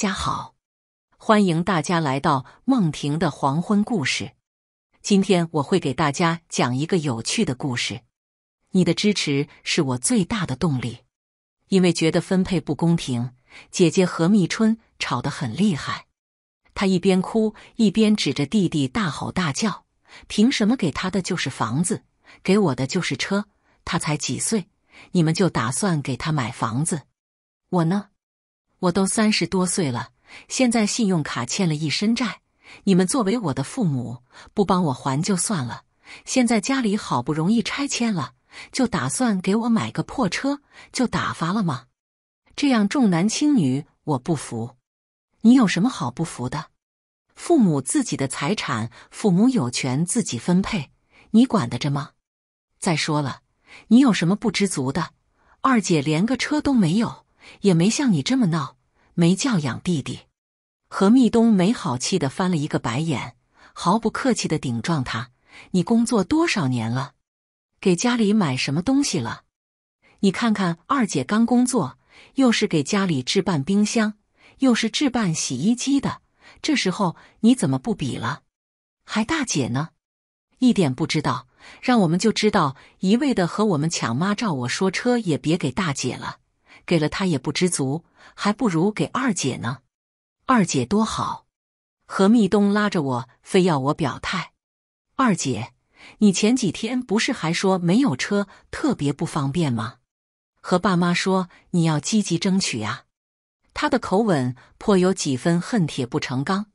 家好，欢迎大家来到梦婷的黄昏故事。今天我会给大家讲一个有趣的故事。你的支持是我最大的动力。因为觉得分配不公平，姐姐和蜜春吵得很厉害。她一边哭一边指着弟弟大吼大叫：“凭什么给他的就是房子，给我的就是车？他才几岁，你们就打算给他买房子？我呢？”我都三十多岁了，现在信用卡欠了一身债。你们作为我的父母，不帮我还就算了，现在家里好不容易拆迁了，就打算给我买个破车就打发了吗？这样重男轻女，我不服。你有什么好不服的？父母自己的财产，父母有权自己分配，你管得着吗？再说了，你有什么不知足的？二姐连个车都没有。也没像你这么闹，没教养。弟弟何密东没好气的翻了一个白眼，毫不客气的顶撞他：“你工作多少年了？给家里买什么东西了？你看看二姐刚工作，又是给家里置办冰箱，又是置办洗衣机的，这时候你怎么不比了？还大姐呢？一点不知道，让我们就知道一味的和我们抢。妈照我说，车也别给大姐了。”给了他也不知足，还不如给二姐呢。二姐多好。何蜜东拉着我，非要我表态。二姐，你前几天不是还说没有车特别不方便吗？和爸妈说你要积极争取啊。他的口吻颇有几分恨铁不成钢，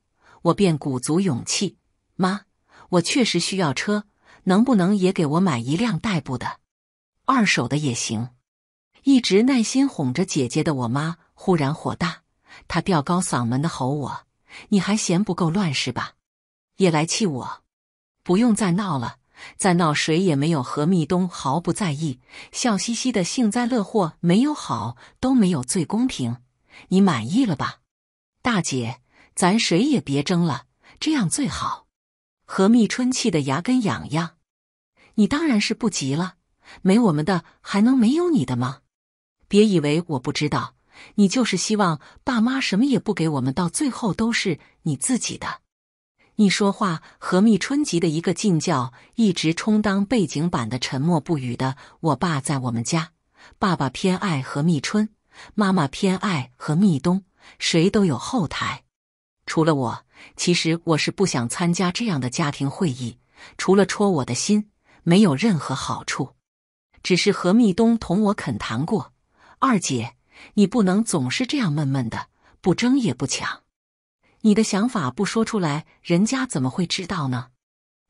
我便鼓足勇气：“妈，我确实需要车，能不能也给我买一辆代步的，二手的也行。”一直耐心哄着姐姐的我妈忽然火大，她调高嗓门的吼我：“你还嫌不够乱是吧？也来气我！不用再闹了，再闹谁也没有何密东毫不在意，笑嘻嘻的幸灾乐祸。没有好都没有最公平，你满意了吧？大姐，咱谁也别争了，这样最好。何密春气得牙根痒痒，你当然是不急了，没我们的还能没有你的吗？”别以为我不知道，你就是希望爸妈什么也不给我们，到最后都是你自己的。你说话，何密春集的一个劲叫，一直充当背景板的沉默不语的。我爸在我们家，爸爸偏爱何密春，妈妈偏爱何密冬，谁都有后台，除了我。其实我是不想参加这样的家庭会议，除了戳我的心，没有任何好处。只是何密冬同我肯谈过。二姐，你不能总是这样闷闷的，不争也不抢。你的想法不说出来，人家怎么会知道呢？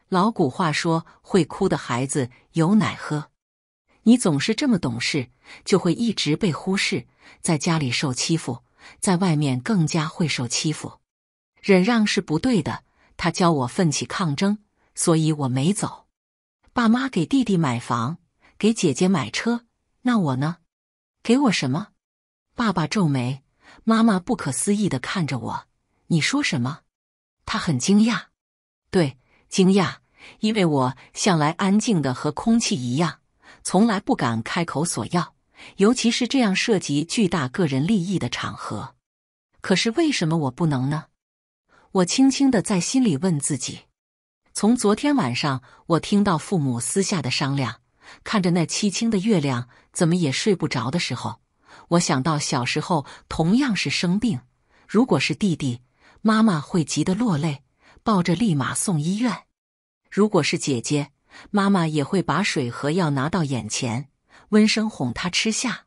老古话说：“会哭的孩子有奶喝。”你总是这么懂事，就会一直被忽视，在家里受欺负，在外面更加会受欺负。忍让是不对的，他教我奋起抗争，所以我没走。爸妈给弟弟买房，给姐姐买车，那我呢？给我什么？爸爸皱眉，妈妈不可思议的看着我。你说什么？他很惊讶。对，惊讶，因为我向来安静的和空气一样，从来不敢开口索要，尤其是这样涉及巨大个人利益的场合。可是为什么我不能呢？我轻轻的在心里问自己。从昨天晚上，我听到父母私下的商量。看着那凄清的月亮，怎么也睡不着的时候，我想到小时候同样是生病，如果是弟弟，妈妈会急得落泪，抱着立马送医院；如果是姐姐，妈妈也会把水和药拿到眼前，温声哄她吃下。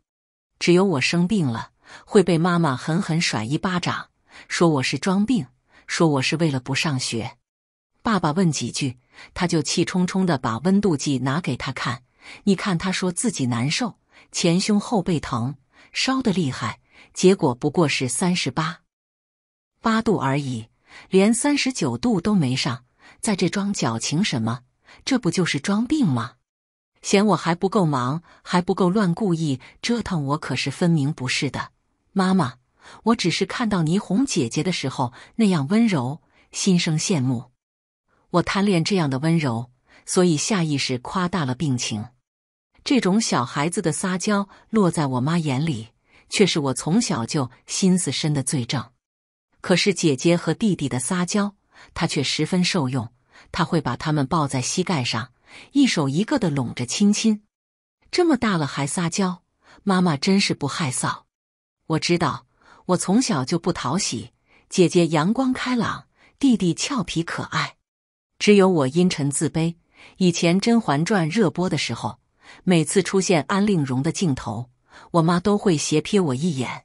只有我生病了，会被妈妈狠狠甩一巴掌，说我是装病，说我是为了不上学。爸爸问几句，他就气冲冲的把温度计拿给他看。你看，他说自己难受，前胸后背疼，烧得厉害，结果不过是三十八八度而已，连三十九度都没上，在这装矫情什么？这不就是装病吗？嫌我还不够忙，还不够乱，故意折腾我？可是分明不是的，妈妈，我只是看到霓虹姐姐的时候那样温柔，心生羡慕，我贪恋这样的温柔，所以下意识夸大了病情。这种小孩子的撒娇，落在我妈眼里，却是我从小就心思深的罪证。可是姐姐和弟弟的撒娇，她却十分受用。她会把他们抱在膝盖上，一手一个的拢着亲亲。这么大了还撒娇，妈妈真是不害臊。我知道我从小就不讨喜。姐姐阳光开朗，弟弟俏皮可爱，只有我阴沉自卑。以前《甄嬛传》热播的时候。每次出现安令容的镜头，我妈都会斜瞥我一眼，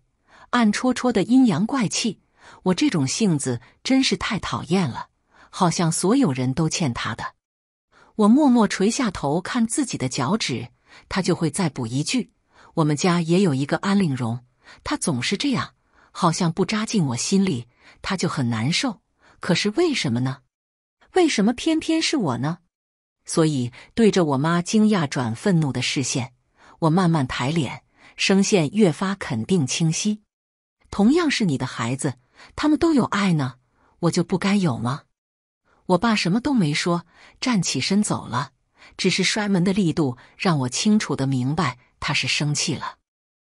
暗戳戳的阴阳怪气。我这种性子真是太讨厌了，好像所有人都欠她的。我默默垂下头看自己的脚趾，她就会再补一句：“我们家也有一个安令容，她总是这样，好像不扎进我心里，她就很难受。”可是为什么呢？为什么偏偏是我呢？所以，对着我妈惊讶转愤怒的视线，我慢慢抬脸，声线越发肯定清晰。同样是你的孩子，他们都有爱呢，我就不该有吗？我爸什么都没说，站起身走了，只是摔门的力度让我清楚的明白他是生气了。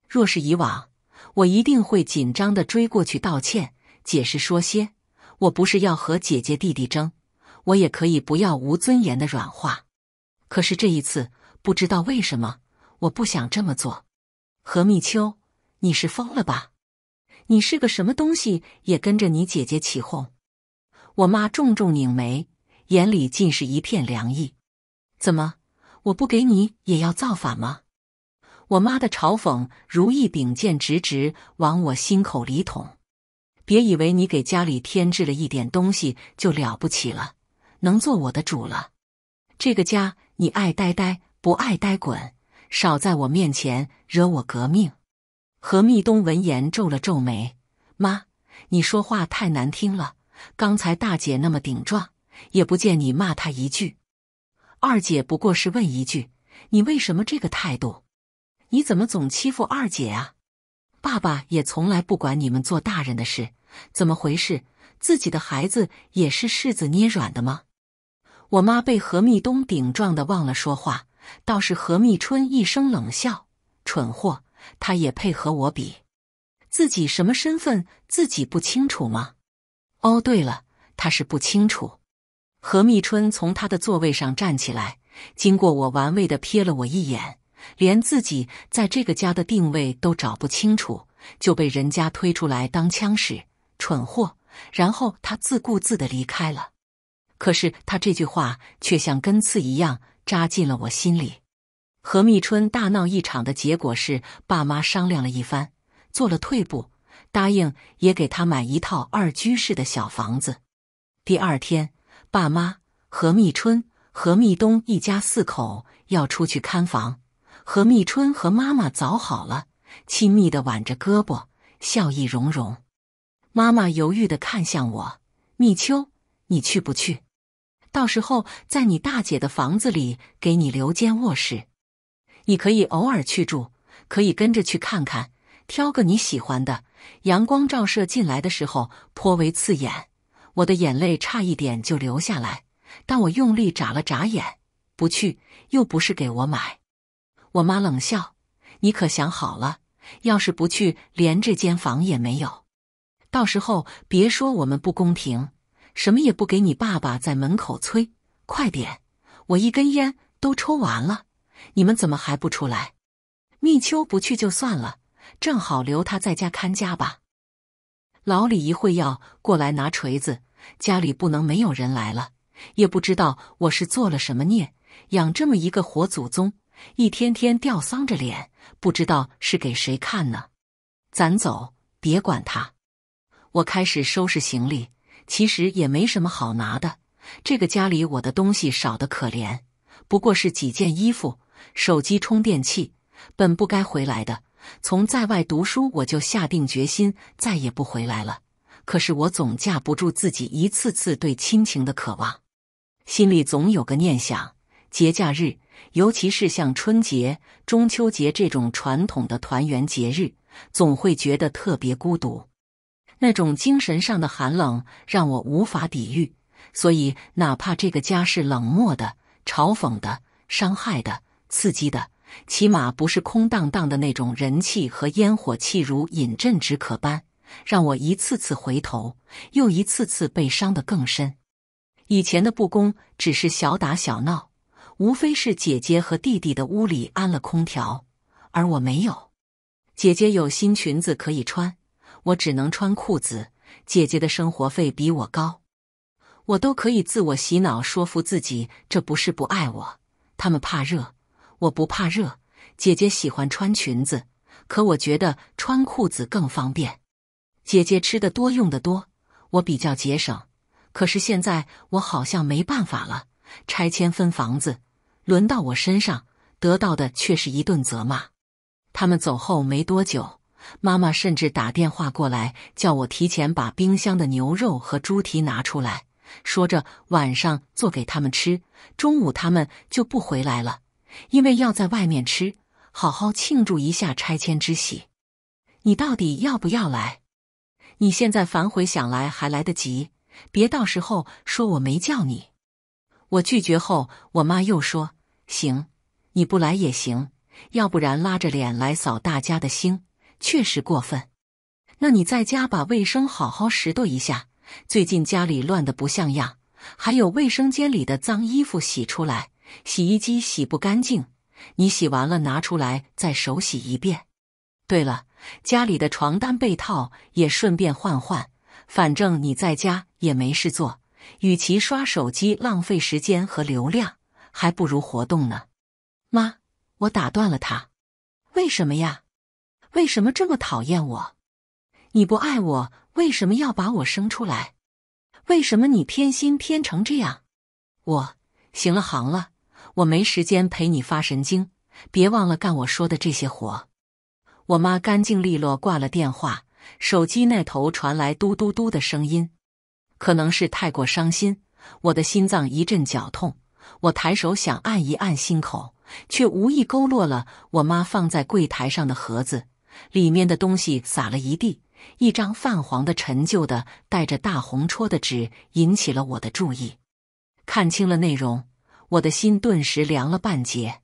若是以往，我一定会紧张的追过去道歉，解释说些我不是要和姐姐弟弟争。我也可以不要无尊严的软化，可是这一次不知道为什么我不想这么做。何密秋，你是疯了吧？你是个什么东西，也跟着你姐姐起哄？我妈重重拧眉，眼里尽是一片凉意。怎么，我不给你也要造反吗？我妈的嘲讽，如意柄剑直直往我心口里捅。别以为你给家里添置了一点东西就了不起了。能做我的主了，这个家你爱呆呆不爱呆滚，少在我面前惹我革命。何密东闻言皱了皱眉：“妈，你说话太难听了。刚才大姐那么顶撞，也不见你骂她一句。二姐不过是问一句，你为什么这个态度？你怎么总欺负二姐啊？爸爸也从来不管你们做大人的事，怎么回事？自己的孩子也是柿子捏软的吗？”我妈被何密东顶撞的忘了说话，倒是何密春一声冷笑：“蠢货，他也配和我比？自己什么身份自己不清楚吗？”哦，对了，他是不清楚。何密春从他的座位上站起来，经过我玩味的瞥了我一眼，连自己在这个家的定位都找不清楚，就被人家推出来当枪使，蠢货！然后他自顾自的离开了。可是他这句话却像根刺一样扎进了我心里。何密春大闹一场的结果是，爸妈商量了一番，做了退步，答应也给他买一套二居室的小房子。第二天，爸妈、何密春、何密东一家四口要出去看房。何密春和妈妈早好了，亲密的挽着胳膊，笑意融融。妈妈犹豫的看向我：“密秋，你去不去？”到时候在你大姐的房子里给你留间卧室，你可以偶尔去住，可以跟着去看看，挑个你喜欢的。阳光照射进来的时候颇为刺眼，我的眼泪差一点就流下来，但我用力眨了眨眼。不去，又不是给我买。我妈冷笑：“你可想好了，要是不去，连这间房也没有。到时候别说我们不公平。”什么也不给你爸爸，在门口催，快点！我一根烟都抽完了，你们怎么还不出来？蜜秋不去就算了，正好留他在家看家吧。老李一会要过来拿锤子，家里不能没有人来了。也不知道我是做了什么孽，养这么一个活祖宗，一天天吊丧着脸，不知道是给谁看呢。咱走，别管他。我开始收拾行李。其实也没什么好拿的，这个家里我的东西少得可怜，不过是几件衣服、手机充电器。本不该回来的，从在外读书我就下定决心再也不回来了。可是我总架不住自己一次次对亲情的渴望，心里总有个念想。节假日，尤其是像春节、中秋节这种传统的团圆节日，总会觉得特别孤独。那种精神上的寒冷让我无法抵御，所以哪怕这个家是冷漠的、嘲讽的、伤害的、刺激的，起码不是空荡荡的那种人气和烟火气，如饮鸩止渴般，让我一次次回头，又一次次被伤得更深。以前的不公只是小打小闹，无非是姐姐和弟弟的屋里安了空调，而我没有，姐姐有新裙子可以穿。我只能穿裤子。姐姐的生活费比我高，我都可以自我洗脑说服自己，这不是不爱我。他们怕热，我不怕热。姐姐喜欢穿裙子，可我觉得穿裤子更方便。姐姐吃的多，用的多，我比较节省。可是现在我好像没办法了。拆迁分房子，轮到我身上，得到的却是一顿责骂。他们走后没多久。妈妈甚至打电话过来，叫我提前把冰箱的牛肉和猪蹄拿出来，说着晚上做给他们吃。中午他们就不回来了，因为要在外面吃，好好庆祝一下拆迁之喜。你到底要不要来？你现在反悔想来还来得及，别到时候说我没叫你。我拒绝后，我妈又说：“行，你不来也行，要不然拉着脸来扫大家的兴。”确实过分，那你在家把卫生好好拾掇一下。最近家里乱的不像样，还有卫生间里的脏衣服洗出来，洗衣机洗不干净，你洗完了拿出来再手洗一遍。对了，家里的床单被套也顺便换换，反正你在家也没事做，与其刷手机浪费时间和流量，还不如活动呢。妈，我打断了他，为什么呀？为什么这么讨厌我？你不爱我，为什么要把我生出来？为什么你偏心偏成这样？我行了，行了，我没时间陪你发神经，别忘了干我说的这些活。我妈干净利落挂了电话，手机那头传来嘟嘟嘟的声音，可能是太过伤心，我的心脏一阵绞痛。我抬手想按一按心口，却无意勾落了我妈放在柜台上的盒子。里面的东西撒了一地，一张泛黄的、陈旧的、带着大红戳的纸引起了我的注意。看清了内容，我的心顿时凉了半截。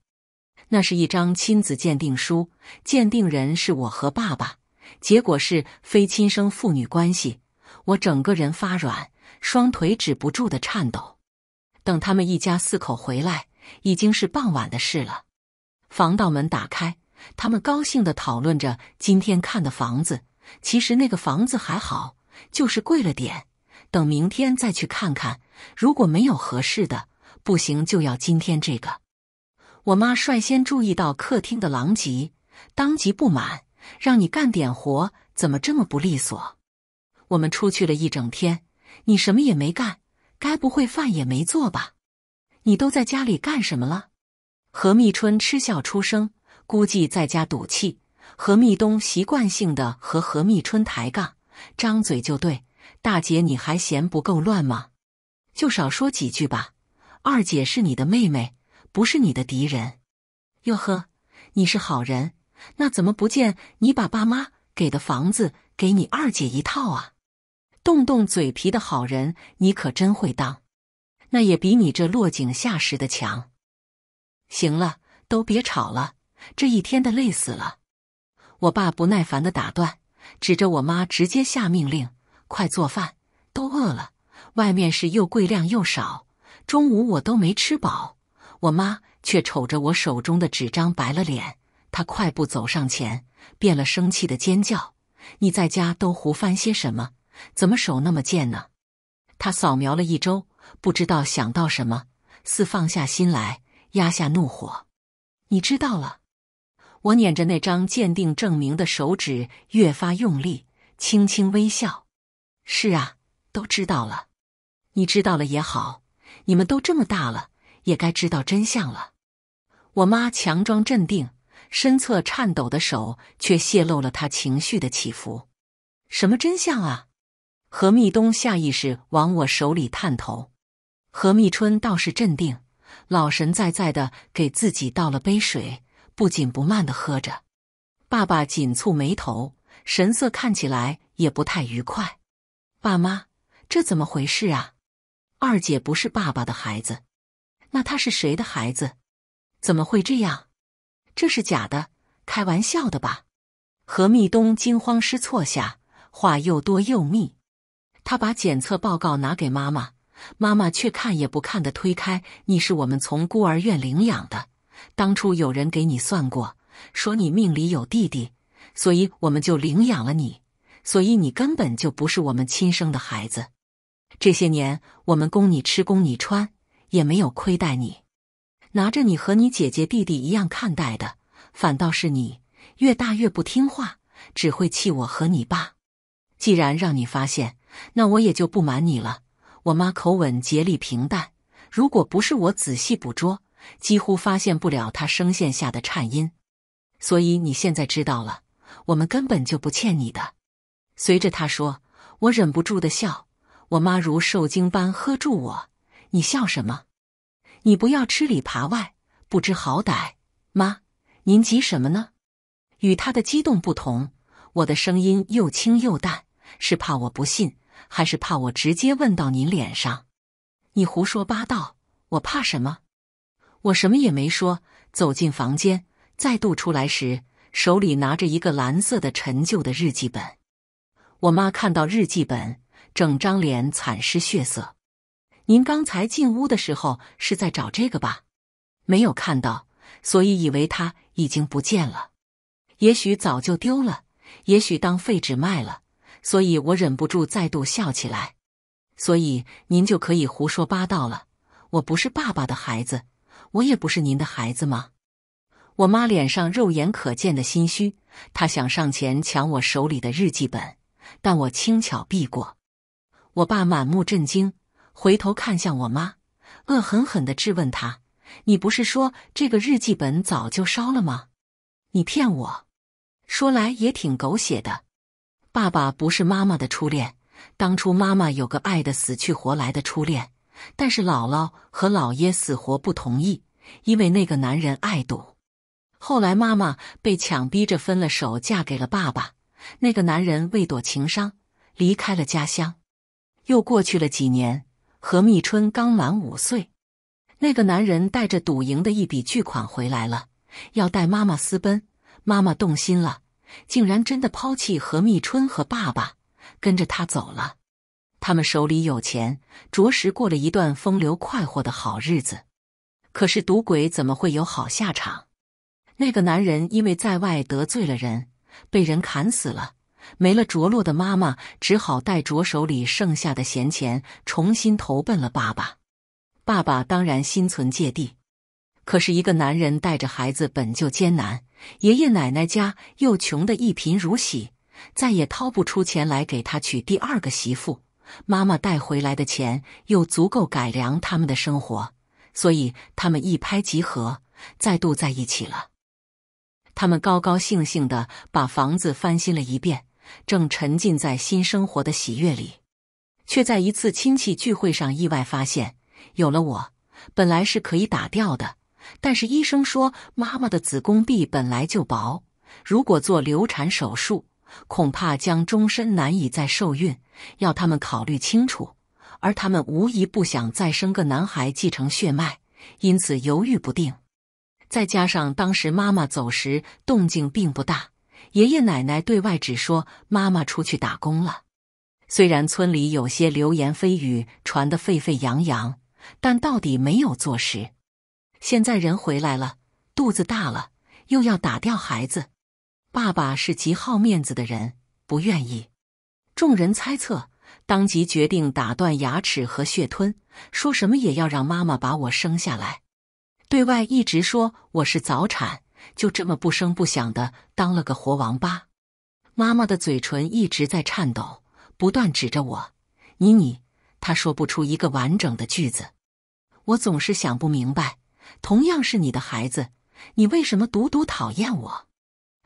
那是一张亲子鉴定书，鉴定人是我和爸爸，结果是非亲生父女关系。我整个人发软，双腿止不住的颤抖。等他们一家四口回来，已经是傍晚的事了。防盗门打开。他们高兴地讨论着今天看的房子。其实那个房子还好，就是贵了点。等明天再去看看。如果没有合适的，不行就要今天这个。我妈率先注意到客厅的狼藉，当即不满：“让你干点活，怎么这么不利索？我们出去了一整天，你什么也没干，该不会饭也没做吧？你都在家里干什么了？”何密春嗤笑出声。估计在家赌气，何密东习惯性的和何密春抬杠，张嘴就对：“大姐，你还嫌不够乱吗？就少说几句吧。二姐是你的妹妹，不是你的敌人。哟呵，你是好人，那怎么不见你把爸妈给的房子给你二姐一套啊？动动嘴皮的好人，你可真会当。那也比你这落井下石的强。行了，都别吵了。”这一天的累死了，我爸不耐烦的打断，指着我妈直接下命令：“快做饭，都饿了。外面是又贵、量又少，中午我都没吃饱。”我妈却瞅着我手中的纸张白了脸，她快步走上前，变了声气的尖叫：“你在家都胡翻些什么？怎么手那么贱呢？”她扫描了一周，不知道想到什么，似放下心来，压下怒火：“你知道了。”我捻着那张鉴定证明的手指越发用力，轻轻微笑：“是啊，都知道了。你知道了也好，你们都这么大了，也该知道真相了。”我妈强装镇定，身侧颤抖的手却泄露了她情绪的起伏。什么真相啊？何密东下意识往我手里探头，何密春倒是镇定，老神在在的给自己倒了杯水。不紧不慢的喝着，爸爸紧蹙眉头，神色看起来也不太愉快。爸妈，这怎么回事啊？二姐不是爸爸的孩子，那她是谁的孩子？怎么会这样？这是假的，开玩笑的吧？何密东惊慌失措下，话又多又密。他把检测报告拿给妈妈，妈妈却看也不看的推开。你是我们从孤儿院领养的。当初有人给你算过，说你命里有弟弟，所以我们就领养了你，所以你根本就不是我们亲生的孩子。这些年我们供你吃，供你穿，也没有亏待你，拿着你和你姐姐、弟弟一样看待的，反倒是你越大越不听话，只会气我和你爸。既然让你发现，那我也就不瞒你了。我妈口吻竭力平淡，如果不是我仔细捕捉。几乎发现不了他声线下的颤音，所以你现在知道了，我们根本就不欠你的。随着他说，我忍不住的笑。我妈如受惊般喝住我：“你笑什么？你不要吃里扒外，不知好歹！”妈，您急什么呢？与她的激动不同，我的声音又轻又淡，是怕我不信，还是怕我直接问到您脸上？你胡说八道，我怕什么？我什么也没说，走进房间，再度出来时，手里拿着一个蓝色的陈旧的日记本。我妈看到日记本，整张脸惨失血色。您刚才进屋的时候是在找这个吧？没有看到，所以以为它已经不见了。也许早就丢了，也许当废纸卖了。所以我忍不住再度笑起来。所以您就可以胡说八道了。我不是爸爸的孩子。我也不是您的孩子吗？我妈脸上肉眼可见的心虚，她想上前抢我手里的日记本，但我轻巧避过。我爸满目震惊，回头看向我妈，恶狠狠的质问她：“你不是说这个日记本早就烧了吗？你骗我！说来也挺狗血的，爸爸不是妈妈的初恋，当初妈妈有个爱的死去活来的初恋。”但是姥姥和姥爷死活不同意，因为那个男人爱赌。后来妈妈被强逼着分了手，嫁给了爸爸。那个男人为躲情伤，离开了家乡。又过去了几年，何密春刚满五岁，那个男人带着赌赢的一笔巨款回来了，要带妈妈私奔。妈妈动心了，竟然真的抛弃何密春和爸爸，跟着他走了。他们手里有钱，着实过了一段风流快活的好日子。可是赌鬼怎么会有好下场？那个男人因为在外得罪了人，被人砍死了。没了着落的妈妈只好带着手里剩下的闲钱，重新投奔了爸爸。爸爸当然心存芥蒂。可是，一个男人带着孩子本就艰难，爷爷奶奶家又穷得一贫如洗，再也掏不出钱来给他娶第二个媳妇。妈妈带回来的钱又足够改良他们的生活，所以他们一拍即合，再度在一起了。他们高高兴兴地把房子翻新了一遍，正沉浸在新生活的喜悦里，却在一次亲戚聚会上意外发现，有了我，本来是可以打掉的，但是医生说妈妈的子宫壁本来就薄，如果做流产手术。恐怕将终身难以再受孕，要他们考虑清楚。而他们无疑不想再生个男孩继承血脉，因此犹豫不定。再加上当时妈妈走时动静并不大，爷爷奶奶对外只说妈妈出去打工了。虽然村里有些流言蜚语传得沸沸扬扬，但到底没有坐实。现在人回来了，肚子大了，又要打掉孩子。爸爸是极好面子的人，不愿意。众人猜测，当即决定打断牙齿和血吞，说什么也要让妈妈把我生下来。对外一直说我是早产，就这么不声不响的当了个活王八。妈妈的嘴唇一直在颤抖，不断指着我：“妮妮。”她说不出一个完整的句子。我总是想不明白，同样是你的孩子，你为什么独独讨厌我？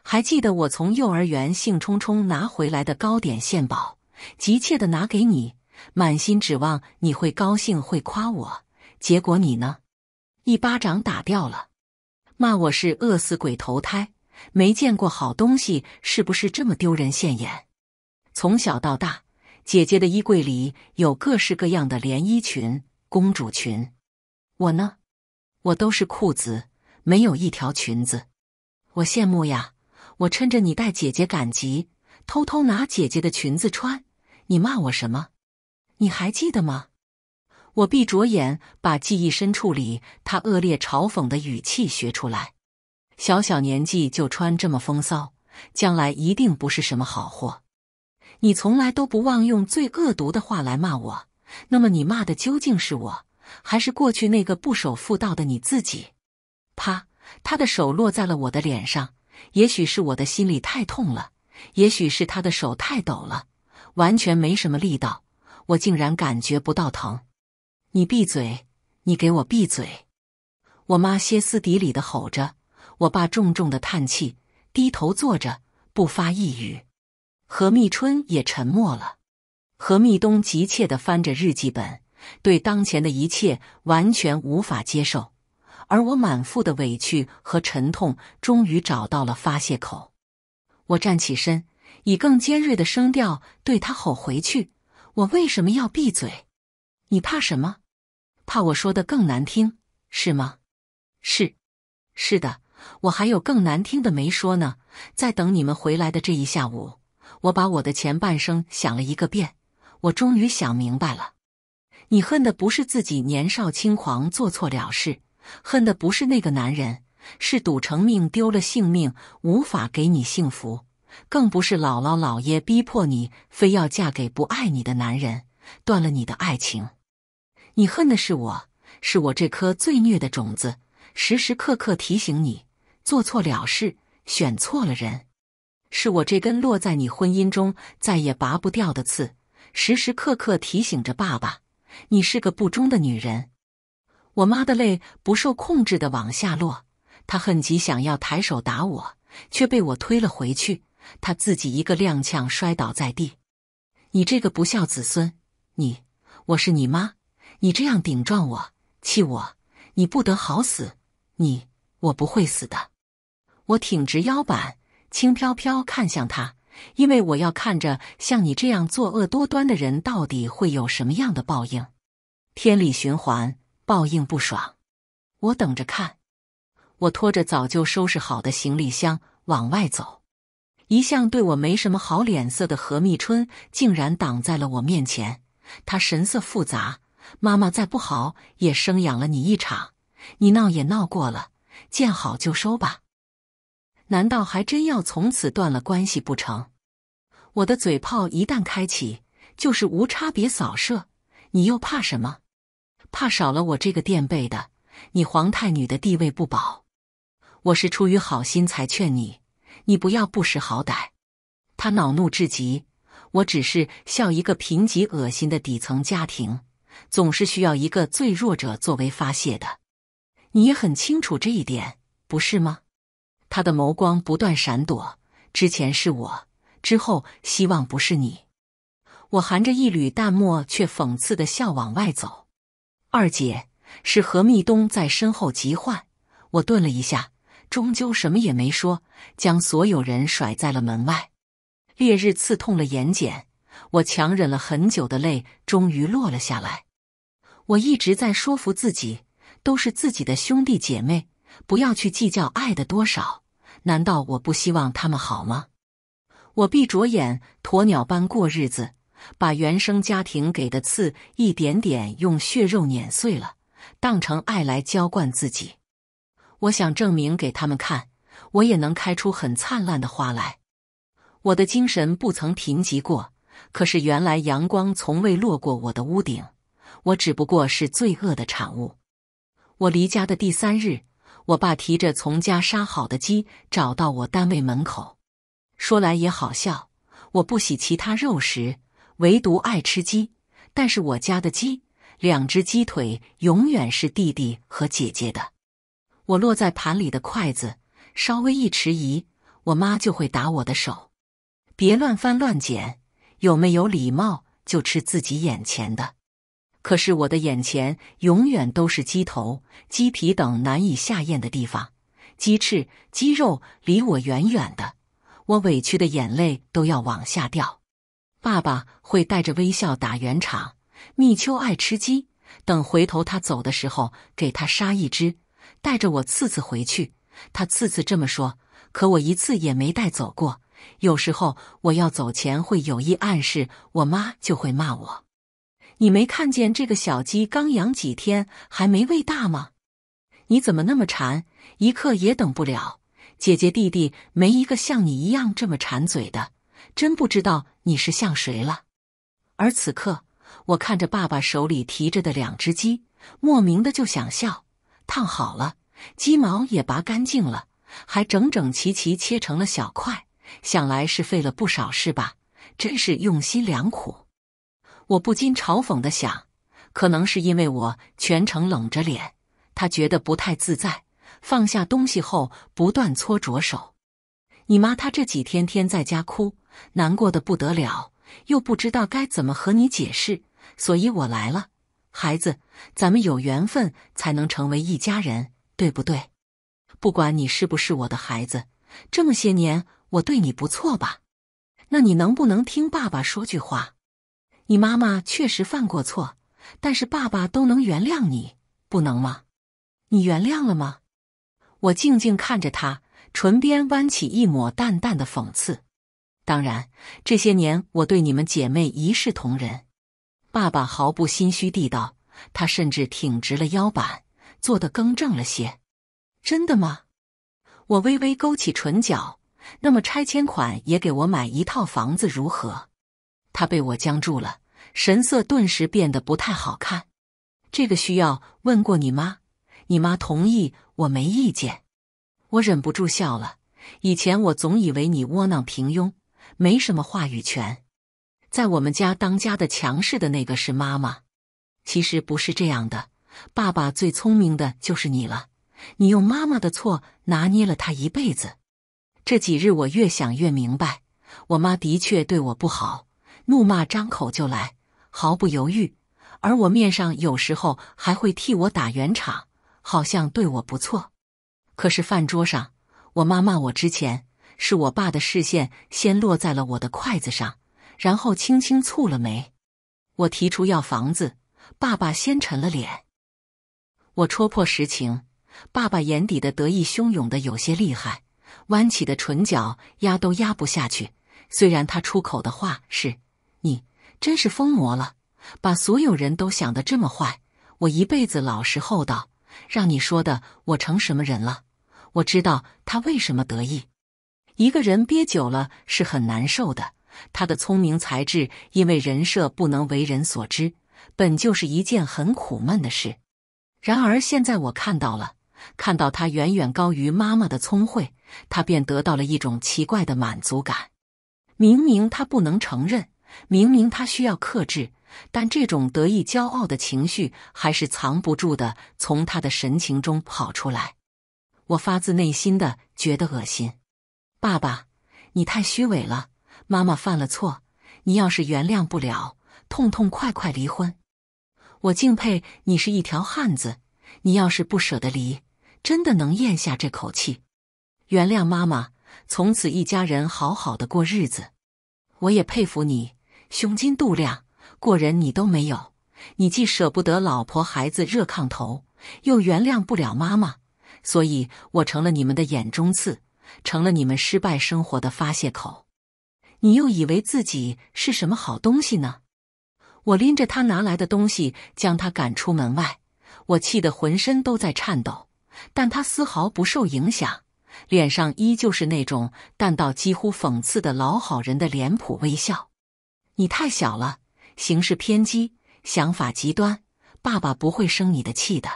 还记得我从幼儿园兴冲冲拿回来的糕点献宝，急切的拿给你，满心指望你会高兴会夸我。结果你呢？一巴掌打掉了，骂我是饿死鬼投胎，没见过好东西，是不是这么丢人现眼？从小到大，姐姐的衣柜里有各式各样的连衣裙、公主裙，我呢，我都是裤子，没有一条裙子，我羡慕呀。我趁着你带姐姐赶集，偷偷拿姐姐的裙子穿，你骂我什么？你还记得吗？我闭着眼，把记忆深处里他恶劣嘲讽的语气学出来。小小年纪就穿这么风骚，将来一定不是什么好货。你从来都不忘用最恶毒的话来骂我，那么你骂的究竟是我，还是过去那个不守妇道的你自己？啪，他的手落在了我的脸上。也许是我的心里太痛了，也许是他的手太抖了，完全没什么力道，我竟然感觉不到疼。你闭嘴！你给我闭嘴！我妈歇斯底里的吼着，我爸重重的叹气，低头坐着，不发一语。何密春也沉默了，何密东急切的翻着日记本，对当前的一切完全无法接受。而我满腹的委屈和沉痛终于找到了发泄口，我站起身，以更尖锐的声调对他吼回去：“我为什么要闭嘴？你怕什么？怕我说的更难听是吗？是，是的，我还有更难听的没说呢。在等你们回来的这一下午，我把我的前半生想了一个遍，我终于想明白了，你恨的不是自己年少轻狂做错了事。”恨的不是那个男人，是赌成命丢了性命，无法给你幸福；更不是姥姥姥爷逼迫你非要嫁给不爱你的男人，断了你的爱情。你恨的是我，是我这颗最虐的种子，时时刻刻提醒你做错了事，选错了人；是我这根落在你婚姻中再也拔不掉的刺，时时刻刻提醒着爸爸，你是个不忠的女人。我妈的泪不受控制的往下落，她恨极，想要抬手打我，却被我推了回去。她自己一个踉跄，摔倒在地。你这个不孝子孙，你，我是你妈，你这样顶撞我，气我，你不得好死。你，我不会死的。我挺直腰板，轻飘飘看向他，因为我要看着像你这样作恶多端的人到底会有什么样的报应，天理循环。报应不爽，我等着看。我拖着早就收拾好的行李箱往外走，一向对我没什么好脸色的何密春竟然挡在了我面前。他神色复杂：“妈妈再不好，也生养了你一场，你闹也闹过了，见好就收吧。难道还真要从此断了关系不成？”我的嘴炮一旦开启，就是无差别扫射，你又怕什么？怕少了我这个垫背的，你皇太女的地位不保。我是出于好心才劝你，你不要不识好歹。他恼怒至极，我只是笑一个贫瘠、恶心的底层家庭，总是需要一个最弱者作为发泄的。你也很清楚这一点，不是吗？他的眸光不断闪躲，之前是我，之后希望不是你。我含着一缕淡漠却讽刺的笑往外走。二姐是何密东在身后疾唤，我顿了一下，终究什么也没说，将所有人甩在了门外。烈日刺痛了眼睑，我强忍了很久的泪终于落了下来。我一直在说服自己，都是自己的兄弟姐妹，不要去计较爱的多少。难道我不希望他们好吗？我闭着眼，鸵鸟般过日子。把原生家庭给的刺一点点用血肉碾碎了，当成爱来浇灌自己。我想证明给他们看，我也能开出很灿烂的花来。我的精神不曾贫瘠过，可是原来阳光从未落过我的屋顶。我只不过是罪恶的产物。我离家的第三日，我爸提着从家杀好的鸡找到我单位门口。说来也好笑，我不喜其他肉食。唯独爱吃鸡，但是我家的鸡两只鸡腿永远是弟弟和姐姐的。我落在盘里的筷子稍微一迟疑，我妈就会打我的手。别乱翻乱捡，有没有礼貌就吃自己眼前的。可是我的眼前永远都是鸡头、鸡皮等难以下咽的地方，鸡翅、鸡肉离我远远的，我委屈的眼泪都要往下掉。爸爸会带着微笑打圆场。蜜秋爱吃鸡，等回头他走的时候，给他杀一只，带着我次次回去。他次次这么说，可我一次也没带走过。有时候我要走前会有意暗示，我妈就会骂我：“你没看见这个小鸡刚养几天，还没喂大吗？你怎么那么馋，一刻也等不了？姐姐弟弟没一个像你一样这么馋嘴的。”真不知道你是像谁了，而此刻我看着爸爸手里提着的两只鸡，莫名的就想笑。烫好了，鸡毛也拔干净了，还整整齐齐切成了小块，想来是费了不少事吧？真是用心良苦。我不禁嘲讽的想，可能是因为我全程冷着脸，他觉得不太自在，放下东西后不断搓着手。你妈她这几天天在家哭。难过的不得了，又不知道该怎么和你解释，所以我来了。孩子，咱们有缘分才能成为一家人，对不对？不管你是不是我的孩子，这么些年我对你不错吧？那你能不能听爸爸说句话？你妈妈确实犯过错，但是爸爸都能原谅你，不能吗？你原谅了吗？我静静看着他，唇边弯起一抹淡淡的讽刺。当然，这些年我对你们姐妹一视同仁。爸爸毫不心虚地道，他甚至挺直了腰板，做得更正了些。真的吗？我微微勾起唇角。那么拆迁款也给我买一套房子如何？他被我僵住了，神色顿时变得不太好看。这个需要问过你妈，你妈同意，我没意见。我忍不住笑了。以前我总以为你窝囊平庸。没什么话语权，在我们家当家的强势的那个是妈妈。其实不是这样的，爸爸最聪明的就是你了。你用妈妈的错拿捏了他一辈子。这几日我越想越明白，我妈的确对我不好，怒骂张口就来，毫不犹豫。而我面上有时候还会替我打圆场，好像对我不错。可是饭桌上，我妈骂我之前。是我爸的视线先落在了我的筷子上，然后轻轻蹙了眉。我提出要房子，爸爸先沉了脸。我戳破实情，爸爸眼底的得意汹涌的有些厉害，弯起的唇角压都压不下去。虽然他出口的话是“你真是疯魔了，把所有人都想得这么坏”，我一辈子老实厚道，让你说的我成什么人了？我知道他为什么得意。一个人憋久了是很难受的。他的聪明才智因为人设不能为人所知，本就是一件很苦闷的事。然而现在我看到了，看到他远远高于妈妈的聪慧，他便得到了一种奇怪的满足感。明明他不能承认，明明他需要克制，但这种得意骄傲的情绪还是藏不住的，从他的神情中跑出来。我发自内心的觉得恶心。爸爸，你太虚伪了。妈妈犯了错，你要是原谅不了，痛痛快快离婚。我敬佩你是一条汉子，你要是不舍得离，真的能咽下这口气？原谅妈妈，从此一家人好好的过日子。我也佩服你，胸襟肚量，过人你都没有。你既舍不得老婆孩子热炕头，又原谅不了妈妈，所以我成了你们的眼中刺。成了你们失败生活的发泄口，你又以为自己是什么好东西呢？我拎着他拿来的东西，将他赶出门外。我气得浑身都在颤抖，但他丝毫不受影响，脸上依旧是那种淡到几乎讽刺的老好人的脸谱微笑。你太小了，行事偏激，想法极端，爸爸不会生你的气的。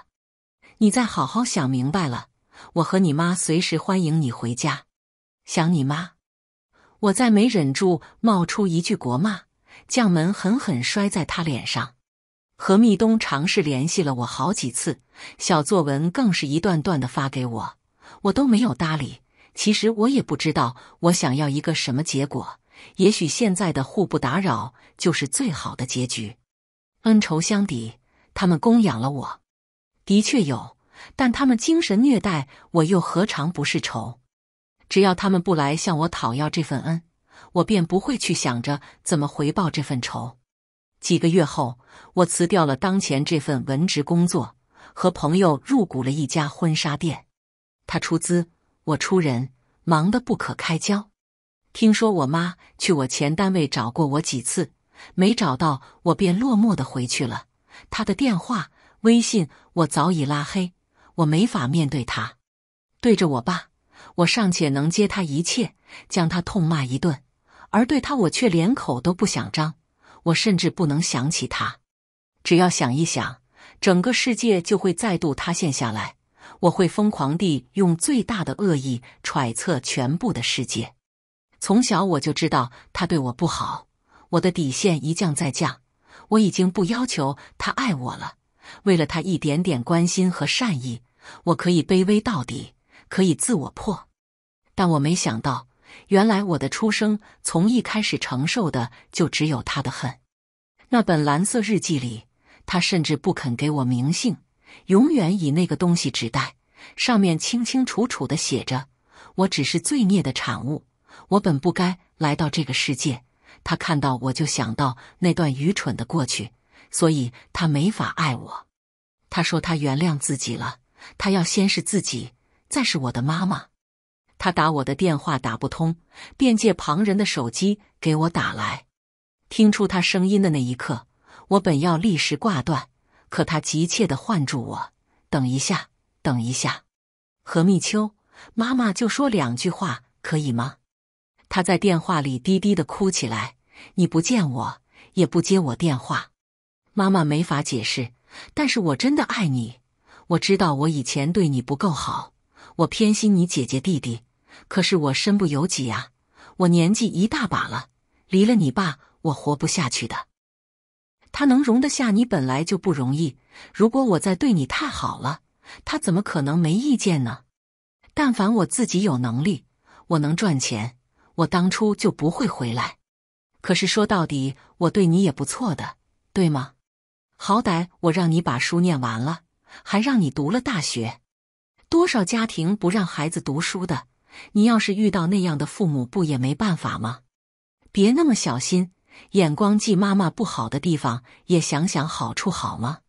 你再好好想明白了。我和你妈随时欢迎你回家，想你妈，我再没忍住冒出一句国骂，将门狠狠摔在他脸上。何密东尝试联系了我好几次，小作文更是一段段的发给我，我都没有搭理。其实我也不知道我想要一个什么结果，也许现在的互不打扰就是最好的结局，恩仇相抵，他们供养了我，的确有。但他们精神虐待我又何尝不是仇？只要他们不来向我讨要这份恩，我便不会去想着怎么回报这份仇。几个月后，我辞掉了当前这份文职工作，和朋友入股了一家婚纱店，他出资，我出人，忙得不可开交。听说我妈去我前单位找过我几次，没找到，我便落寞的回去了。他的电话、微信我早已拉黑。我没法面对他，对着我爸，我尚且能接他一切，将他痛骂一顿；而对他，我却连口都不想张，我甚至不能想起他。只要想一想，整个世界就会再度塌陷下来。我会疯狂地用最大的恶意揣测全部的世界。从小我就知道他对我不好，我的底线一降再降。我已经不要求他爱我了，为了他一点点关心和善意。我可以卑微到底，可以自我破，但我没想到，原来我的出生从一开始承受的就只有他的恨。那本蓝色日记里，他甚至不肯给我名姓，永远以那个东西指代。上面清清楚楚的写着：“我只是罪孽的产物，我本不该来到这个世界。”他看到我就想到那段愚蠢的过去，所以他没法爱我。他说他原谅自己了。他要先是自己，再是我的妈妈。他打我的电话打不通，便借旁人的手机给我打来。听出他声音的那一刻，我本要立时挂断，可他急切地唤住我：“等一下，等一下，何蜜秋，妈妈就说两句话，可以吗？”他在电话里低低地哭起来：“你不见我，也不接我电话，妈妈没法解释，但是我真的爱你。”我知道我以前对你不够好，我偏心你姐姐弟弟，可是我身不由己啊！我年纪一大把了，离了你爸我活不下去的。他能容得下你本来就不容易，如果我再对你太好了，他怎么可能没意见呢？但凡我自己有能力，我能赚钱，我当初就不会回来。可是说到底，我对你也不错的，对吗？好歹我让你把书念完了。还让你读了大学，多少家庭不让孩子读书的？你要是遇到那样的父母，不也没办法吗？别那么小心，眼光记妈妈不好的地方，也想想好处好吗？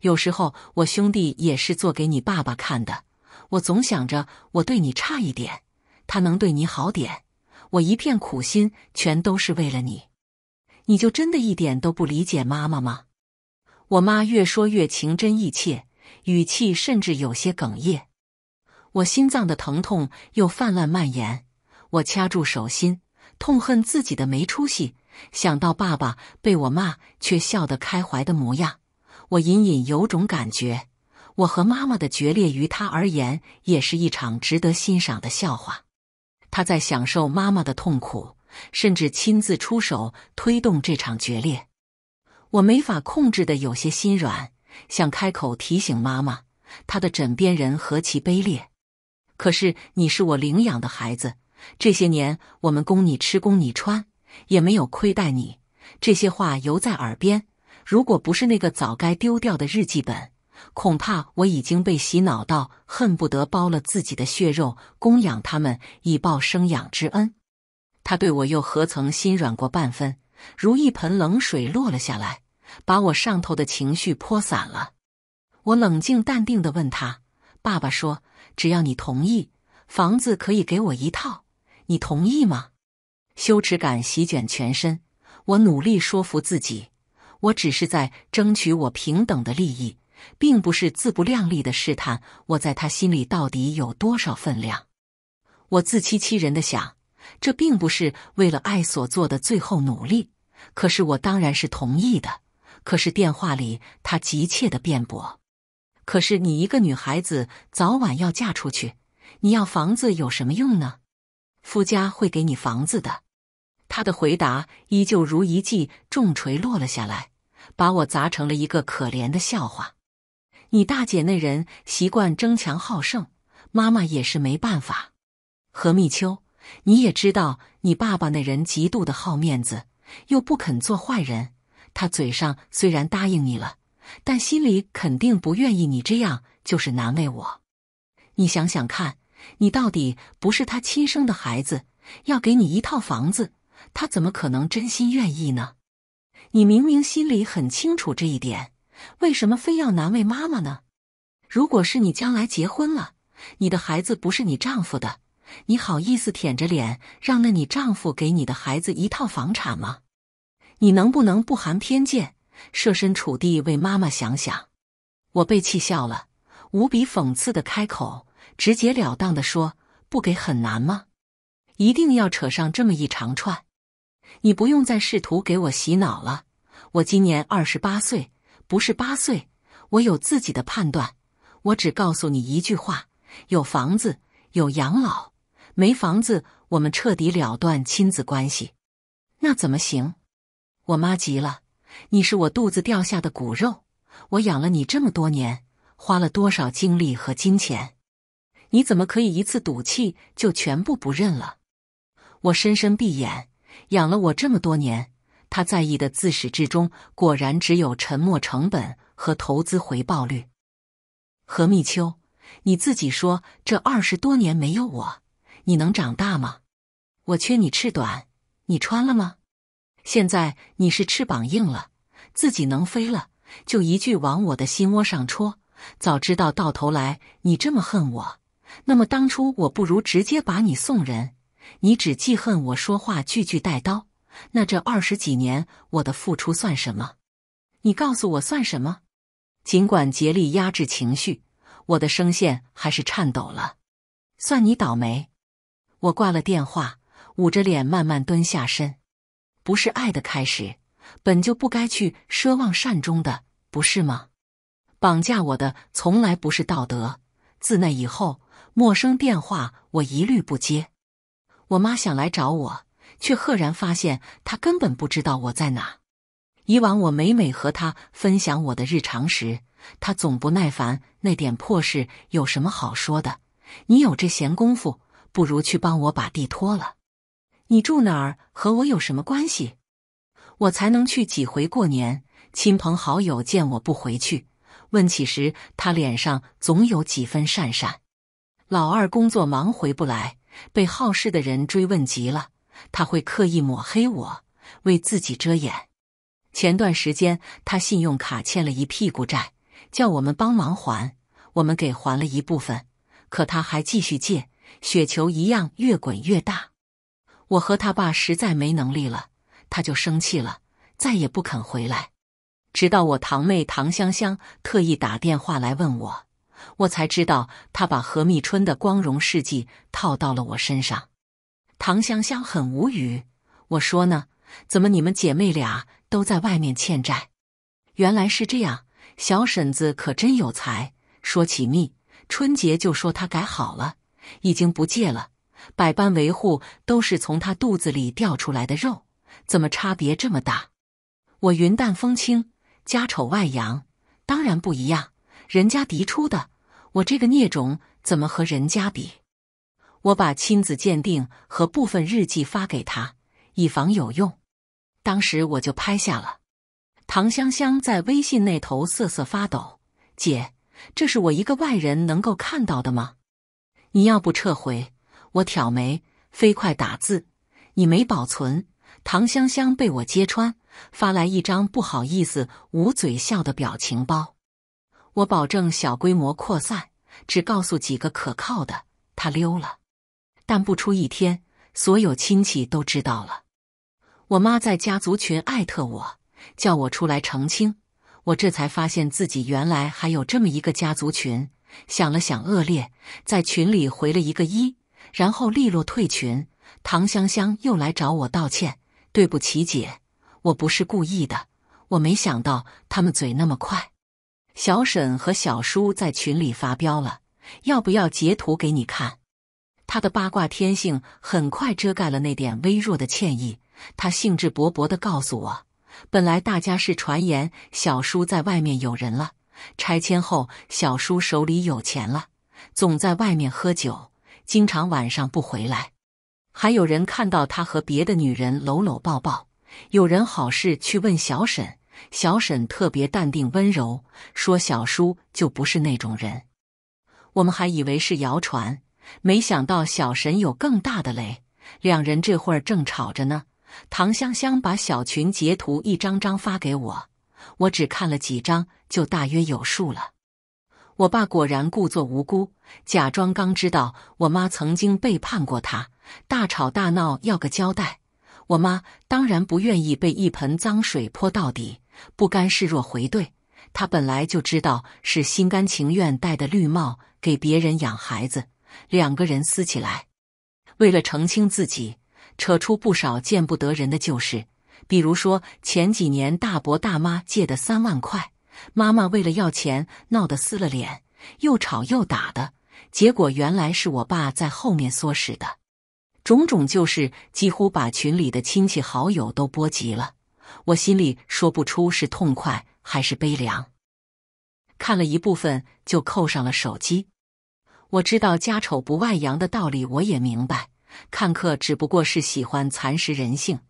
有时候我兄弟也是做给你爸爸看的，我总想着我对你差一点，他能对你好点，我一片苦心全都是为了你，你就真的一点都不理解妈妈吗？我妈越说越情真意切。语气甚至有些哽咽，我心脏的疼痛又泛滥蔓延。我掐住手心，痛恨自己的没出息。想到爸爸被我骂却笑得开怀的模样，我隐隐有种感觉：我和妈妈的决裂于他而言，也是一场值得欣赏的笑话。他在享受妈妈的痛苦，甚至亲自出手推动这场决裂。我没法控制的有些心软。想开口提醒妈妈，她的枕边人何其卑劣。可是你是我领养的孩子，这些年我们供你吃，供你穿，也没有亏待你。这些话犹在耳边。如果不是那个早该丢掉的日记本，恐怕我已经被洗脑到恨不得包了自己的血肉供养他们，以报生养之恩。他对我又何曾心软过半分？如一盆冷水落了下来。把我上头的情绪泼散了，我冷静淡定地问他：“爸爸说，只要你同意，房子可以给我一套，你同意吗？”羞耻感席卷全身，我努力说服自己，我只是在争取我平等的利益，并不是自不量力的试探我在他心里到底有多少分量。我自欺欺人的想，这并不是为了爱所做的最后努力，可是我当然是同意的。可是电话里，他急切的辩驳：“可是你一个女孩子，早晚要嫁出去，你要房子有什么用呢？夫家会给你房子的。”他的回答依旧如一记重锤落了下来，把我砸成了一个可怜的笑话。你大姐那人习惯争强好胜，妈妈也是没办法。何密秋，你也知道，你爸爸那人极度的好面子，又不肯做坏人。他嘴上虽然答应你了，但心里肯定不愿意你这样，就是难为我。你想想看，你到底不是他亲生的孩子，要给你一套房子，他怎么可能真心愿意呢？你明明心里很清楚这一点，为什么非要难为妈妈呢？如果是你将来结婚了，你的孩子不是你丈夫的，你好意思舔着脸让那你丈夫给你的孩子一套房产吗？你能不能不含偏见，设身处地为妈妈想想？我被气笑了，无比讽刺的开口，直截了当的说：“不给很难吗？一定要扯上这么一长串？你不用再试图给我洗脑了。我今年二十八岁，不是八岁，我有自己的判断。我只告诉你一句话：有房子有养老，没房子，我们彻底了断亲子关系。那怎么行？”我妈急了：“你是我肚子掉下的骨肉，我养了你这么多年，花了多少精力和金钱？你怎么可以一次赌气就全部不认了？”我深深闭眼，养了我这么多年，他在意的自始至终，果然只有沉没成本和投资回报率。何密秋，你自己说，这二十多年没有我，你能长大吗？我缺你翅短，你穿了吗？现在你是翅膀硬了，自己能飞了，就一句往我的心窝上戳。早知道到头来你这么恨我，那么当初我不如直接把你送人。你只记恨我说话句句带刀，那这二十几年我的付出算什么？你告诉我算什么？尽管竭力压制情绪，我的声线还是颤抖了。算你倒霉！我挂了电话，捂着脸慢慢蹲下身。不是爱的开始，本就不该去奢望善终的，不是吗？绑架我的从来不是道德。自那以后，陌生电话我一律不接。我妈想来找我，却赫然发现她根本不知道我在哪。以往我每每和他分享我的日常时，他总不耐烦：“那点破事有什么好说的？你有这闲工夫，不如去帮我把地拖了。”你住哪儿和我有什么关系？我才能去几回过年？亲朋好友见我不回去，问起时他脸上总有几分讪讪。老二工作忙回不来，被好事的人追问急了，他会刻意抹黑我，为自己遮掩。前段时间他信用卡欠了一屁股债，叫我们帮忙还，我们给还了一部分，可他还继续借，雪球一样越滚越大。我和他爸实在没能力了，他就生气了，再也不肯回来。直到我堂妹唐香香特意打电话来问我，我才知道他把何密春的光荣事迹套到了我身上。唐香香很无语，我说呢，怎么你们姐妹俩都在外面欠债？原来是这样，小婶子可真有才，说起密春节就说他改好了，已经不借了。百般维护都是从他肚子里掉出来的肉，怎么差别这么大？我云淡风轻，家丑外扬，当然不一样。人家嫡出的，我这个孽种怎么和人家比？我把亲子鉴定和部分日记发给他，以防有用。当时我就拍下了。唐香香在微信那头瑟瑟发抖：“姐，这是我一个外人能够看到的吗？你要不撤回？”我挑眉，飞快打字：“你没保存。”唐香香被我揭穿，发来一张不好意思捂嘴笑的表情包。我保证小规模扩散，只告诉几个可靠的。他溜了，但不出一天，所有亲戚都知道了。我妈在家族群艾特我，叫我出来澄清。我这才发现自己原来还有这么一个家族群。想了想，恶劣，在群里回了一个“一”。然后利落退群。唐香香又来找我道歉：“对不起，姐，我不是故意的，我没想到他们嘴那么快。”小沈和小叔在群里发飙了，要不要截图给你看？他的八卦天性很快遮盖了那点微弱的歉意。他兴致勃勃的告诉我：“本来大家是传言小叔在外面有人了，拆迁后小叔手里有钱了，总在外面喝酒。”经常晚上不回来，还有人看到他和别的女人搂搂抱抱。有人好事去问小沈，小沈特别淡定温柔，说小叔就不是那种人。我们还以为是谣传，没想到小沈有更大的雷。两人这会儿正吵着呢，唐香香把小群截图一张张发给我，我只看了几张就大约有数了。我爸果然故作无辜，假装刚知道我妈曾经背叛过他，大吵大闹要个交代。我妈当然不愿意被一盆脏水泼到底，不甘示弱回怼。他本来就知道是心甘情愿戴的绿帽，给别人养孩子。两个人撕起来，为了澄清自己，扯出不少见不得人的旧事，比如说前几年大伯大妈借的三万块。妈妈为了要钱闹得撕了脸，又吵又打的结果，原来是我爸在后面唆使的。种种就是几乎把群里的亲戚好友都波及了，我心里说不出是痛快还是悲凉。看了一部分就扣上了手机。我知道家丑不外扬的道理，我也明白看客只不过是喜欢蚕食人性，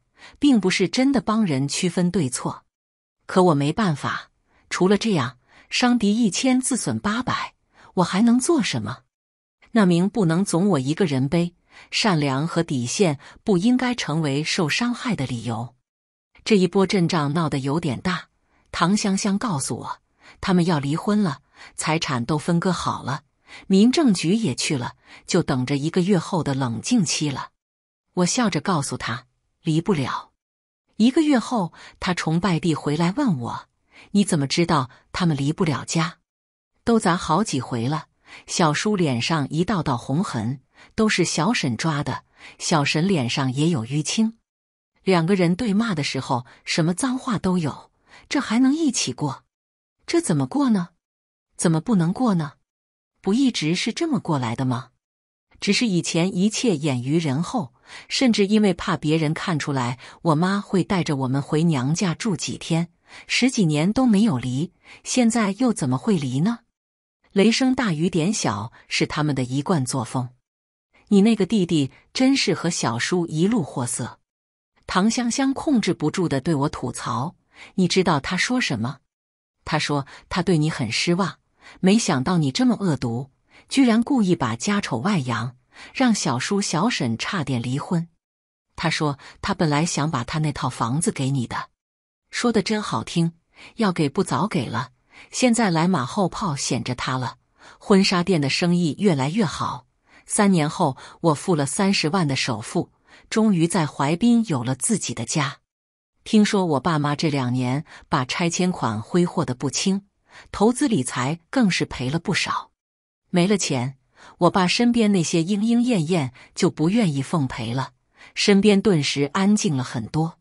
并不是真的帮人区分对错。可我没办法。除了这样伤敌一千自损八百，我还能做什么？那名不能总我一个人背，善良和底线不应该成为受伤害的理由。这一波阵仗闹得有点大。唐香香告诉我，他们要离婚了，财产都分割好了，民政局也去了，就等着一个月后的冷静期了。我笑着告诉他，离不了。一个月后，他崇拜地回来问我。你怎么知道他们离不了家？都砸好几回了。小叔脸上一道道红痕，都是小沈抓的。小沈脸上也有淤青。两个人对骂的时候，什么脏话都有。这还能一起过？这怎么过呢？怎么不能过呢？不一直是这么过来的吗？只是以前一切掩于人后，甚至因为怕别人看出来，我妈会带着我们回娘家住几天。十几年都没有离，现在又怎么会离呢？雷声大雨点小是他们的一贯作风。你那个弟弟真是和小叔一路货色。唐香香控制不住的对我吐槽，你知道他说什么？他说他对你很失望，没想到你这么恶毒，居然故意把家丑外扬，让小叔小婶差点离婚。他说他本来想把他那套房子给你的。说的真好听，要给不早给了，现在来马后炮显着他了。婚纱店的生意越来越好，三年后我付了三十万的首付，终于在淮滨有了自己的家。听说我爸妈这两年把拆迁款挥霍的不轻，投资理财更是赔了不少，没了钱，我爸身边那些莺莺燕燕就不愿意奉陪了，身边顿时安静了很多。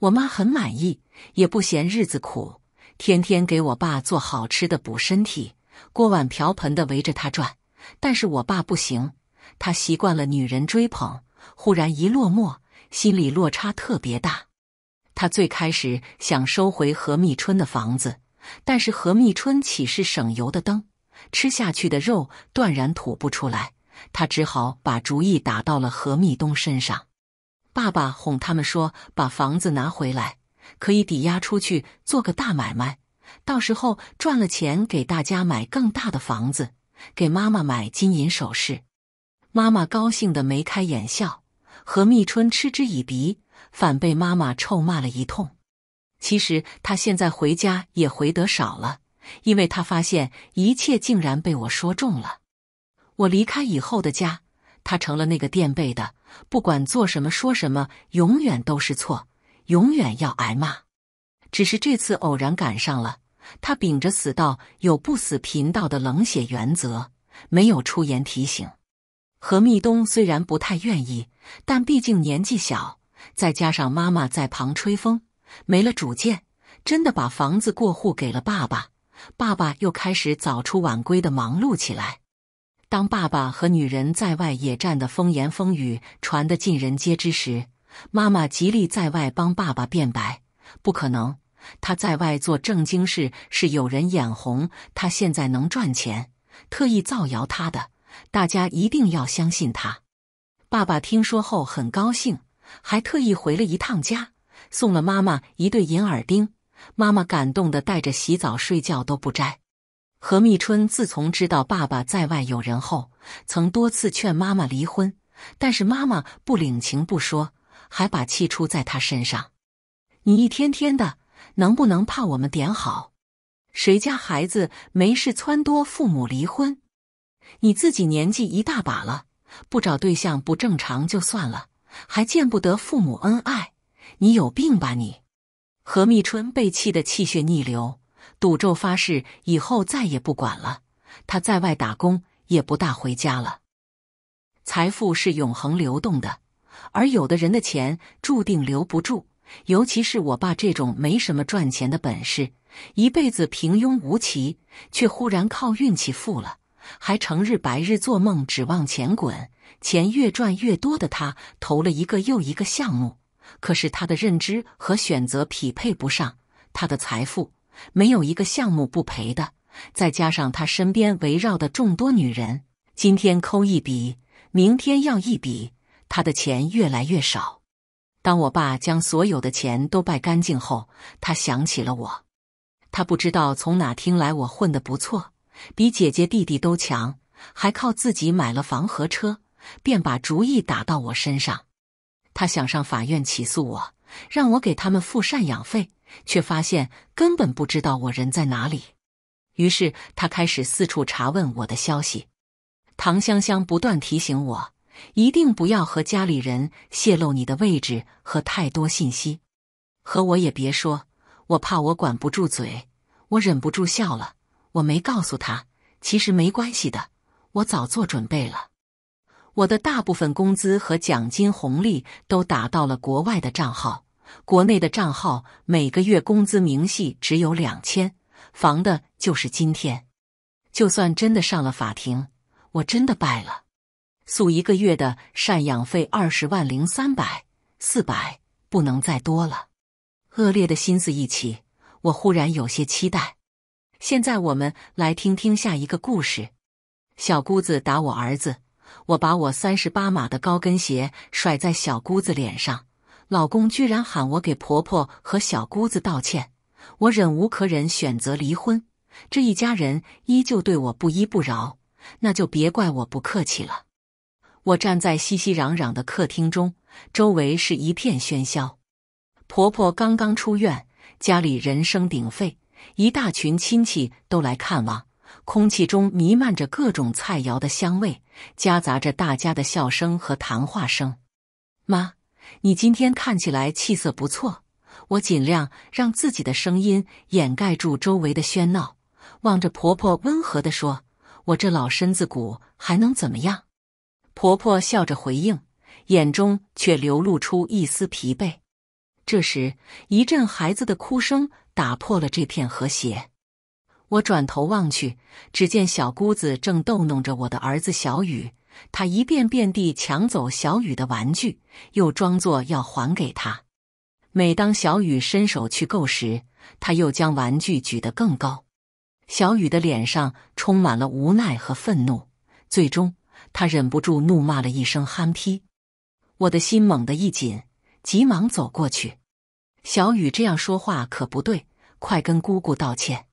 我妈很满意，也不嫌日子苦，天天给我爸做好吃的补身体，锅碗瓢盆的围着他转。但是我爸不行，他习惯了女人追捧，忽然一落寞，心里落差特别大。他最开始想收回何密春的房子，但是何密春岂是省油的灯？吃下去的肉断然吐不出来，他只好把主意打到了何密东身上。爸爸哄他们说：“把房子拿回来，可以抵押出去做个大买卖，到时候赚了钱给大家买更大的房子，给妈妈买金银首饰。”妈妈高兴的眉开眼笑，何蜜春嗤之以鼻，反被妈妈臭骂了一通。其实他现在回家也回得少了，因为他发现一切竟然被我说中了。我离开以后的家。他成了那个垫背的，不管做什么说什么，永远都是错，永远要挨骂。只是这次偶然赶上了，他秉着“死道有不死贫道”的冷血原则，没有出言提醒。何密东虽然不太愿意，但毕竟年纪小，再加上妈妈在旁吹风，没了主见，真的把房子过户给了爸爸。爸爸又开始早出晚归的忙碌起来。当爸爸和女人在外野战的风言风语传得尽人皆知时，妈妈极力在外帮爸爸辩白：“不可能，他在外做正经事是有人眼红，他现在能赚钱，特意造谣他的。大家一定要相信他。”爸爸听说后很高兴，还特意回了一趟家，送了妈妈一对银耳钉。妈妈感动的带着洗澡睡觉都不摘。何密春自从知道爸爸在外有人后，曾多次劝妈妈离婚，但是妈妈不领情不说，还把气出在他身上。你一天天的，能不能怕我们点好？谁家孩子没事撺掇父母离婚？你自己年纪一大把了，不找对象不正常就算了，还见不得父母恩爱，你有病吧你？何密春被气得气血逆流。赌咒发誓，以后再也不管了。他在外打工，也不大回家了。财富是永恒流动的，而有的人的钱注定留不住。尤其是我爸这种没什么赚钱的本事，一辈子平庸无奇，却忽然靠运气富了，还成日白日做梦，指望钱滚。钱越赚越多的他，投了一个又一个项目，可是他的认知和选择匹配不上他的财富。没有一个项目不赔的，再加上他身边围绕的众多女人，今天抠一笔，明天要一笔，他的钱越来越少。当我爸将所有的钱都败干净后，他想起了我，他不知道从哪听来我混得不错，比姐姐弟弟都强，还靠自己买了房和车，便把主意打到我身上。他想上法院起诉我，让我给他们付赡养费。却发现根本不知道我人在哪里，于是他开始四处查问我的消息。唐香香不断提醒我，一定不要和家里人泄露你的位置和太多信息，和我也别说，我怕我管不住嘴。我忍不住笑了，我没告诉他，其实没关系的，我早做准备了，我的大部分工资和奖金红利都打到了国外的账号。国内的账号每个月工资明细只有两千，防的就是今天。就算真的上了法庭，我真的败了，诉一个月的赡养费二十万零三百四百，不能再多了。恶劣的心思一起，我忽然有些期待。现在我们来听听下一个故事：小姑子打我儿子，我把我三十八码的高跟鞋甩在小姑子脸上。老公居然喊我给婆婆和小姑子道歉，我忍无可忍，选择离婚。这一家人依旧对我不依不饶，那就别怪我不客气了。我站在熙熙攘攘的客厅中，周围是一片喧嚣。婆婆刚刚出院，家里人声鼎沸，一大群亲戚都来看望，空气中弥漫着各种菜肴的香味，夹杂着大家的笑声和谈话声。妈。你今天看起来气色不错，我尽量让自己的声音掩盖住周围的喧闹，望着婆婆温和地说：“我这老身子骨还能怎么样？”婆婆笑着回应，眼中却流露出一丝疲惫。这时，一阵孩子的哭声打破了这片和谐。我转头望去，只见小姑子正逗弄着我的儿子小雨。他一遍遍地抢走小雨的玩具，又装作要还给他。每当小雨伸手去够时，他又将玩具举得更高。小雨的脸上充满了无奈和愤怒。最终，他忍不住怒骂了一声“憨批”。我的心猛地一紧，急忙走过去。小雨这样说话可不对，快跟姑姑道歉！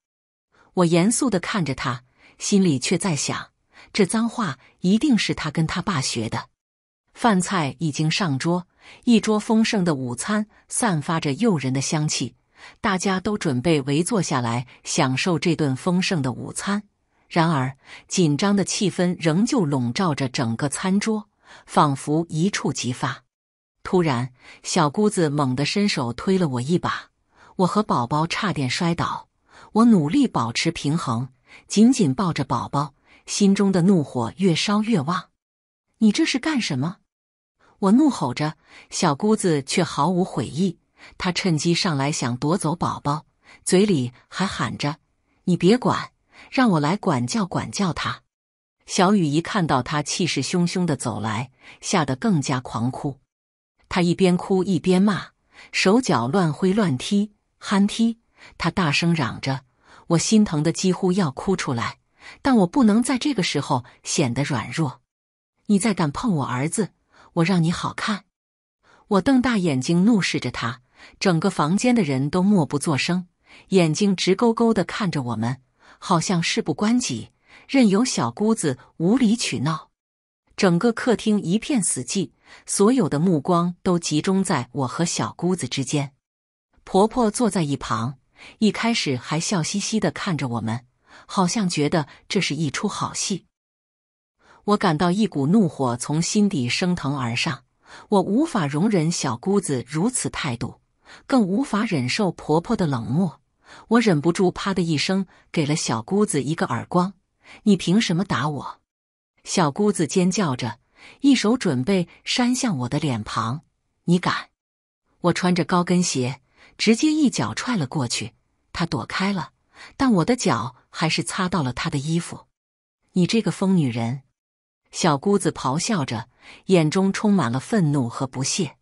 我严肃地看着他，心里却在想。这脏话一定是他跟他爸学的。饭菜已经上桌，一桌丰盛的午餐散发着诱人的香气，大家都准备围坐下来享受这顿丰盛的午餐。然而，紧张的气氛仍旧笼罩着整个餐桌，仿佛一触即发。突然，小姑子猛地伸手推了我一把，我和宝宝差点摔倒。我努力保持平衡，紧紧抱着宝宝。心中的怒火越烧越旺，你这是干什么？我怒吼着，小姑子却毫无悔意。她趁机上来想夺走宝宝，嘴里还喊着：“你别管，让我来管教管教他。”小雨一看到她气势汹汹的走来，吓得更加狂哭。她一边哭一边骂，手脚乱挥乱踢，憨踢。她大声嚷着，我心疼的几乎要哭出来。但我不能在这个时候显得软弱。你再敢碰我儿子，我让你好看！我瞪大眼睛怒视着他。整个房间的人都默不作声，眼睛直勾勾的看着我们，好像事不关己，任由小姑子无理取闹。整个客厅一片死寂，所有的目光都集中在我和小姑子之间。婆婆坐在一旁，一开始还笑嘻嘻的看着我们。好像觉得这是一出好戏，我感到一股怒火从心底升腾而上。我无法容忍小姑子如此态度，更无法忍受婆婆的冷漠。我忍不住，啪的一声，给了小姑子一个耳光。你凭什么打我？小姑子尖叫着，一手准备扇向我的脸庞。你敢！我穿着高跟鞋，直接一脚踹了过去。她躲开了。但我的脚还是擦到了她的衣服。你这个疯女人！小姑子咆哮着，眼中充满了愤怒和不屑。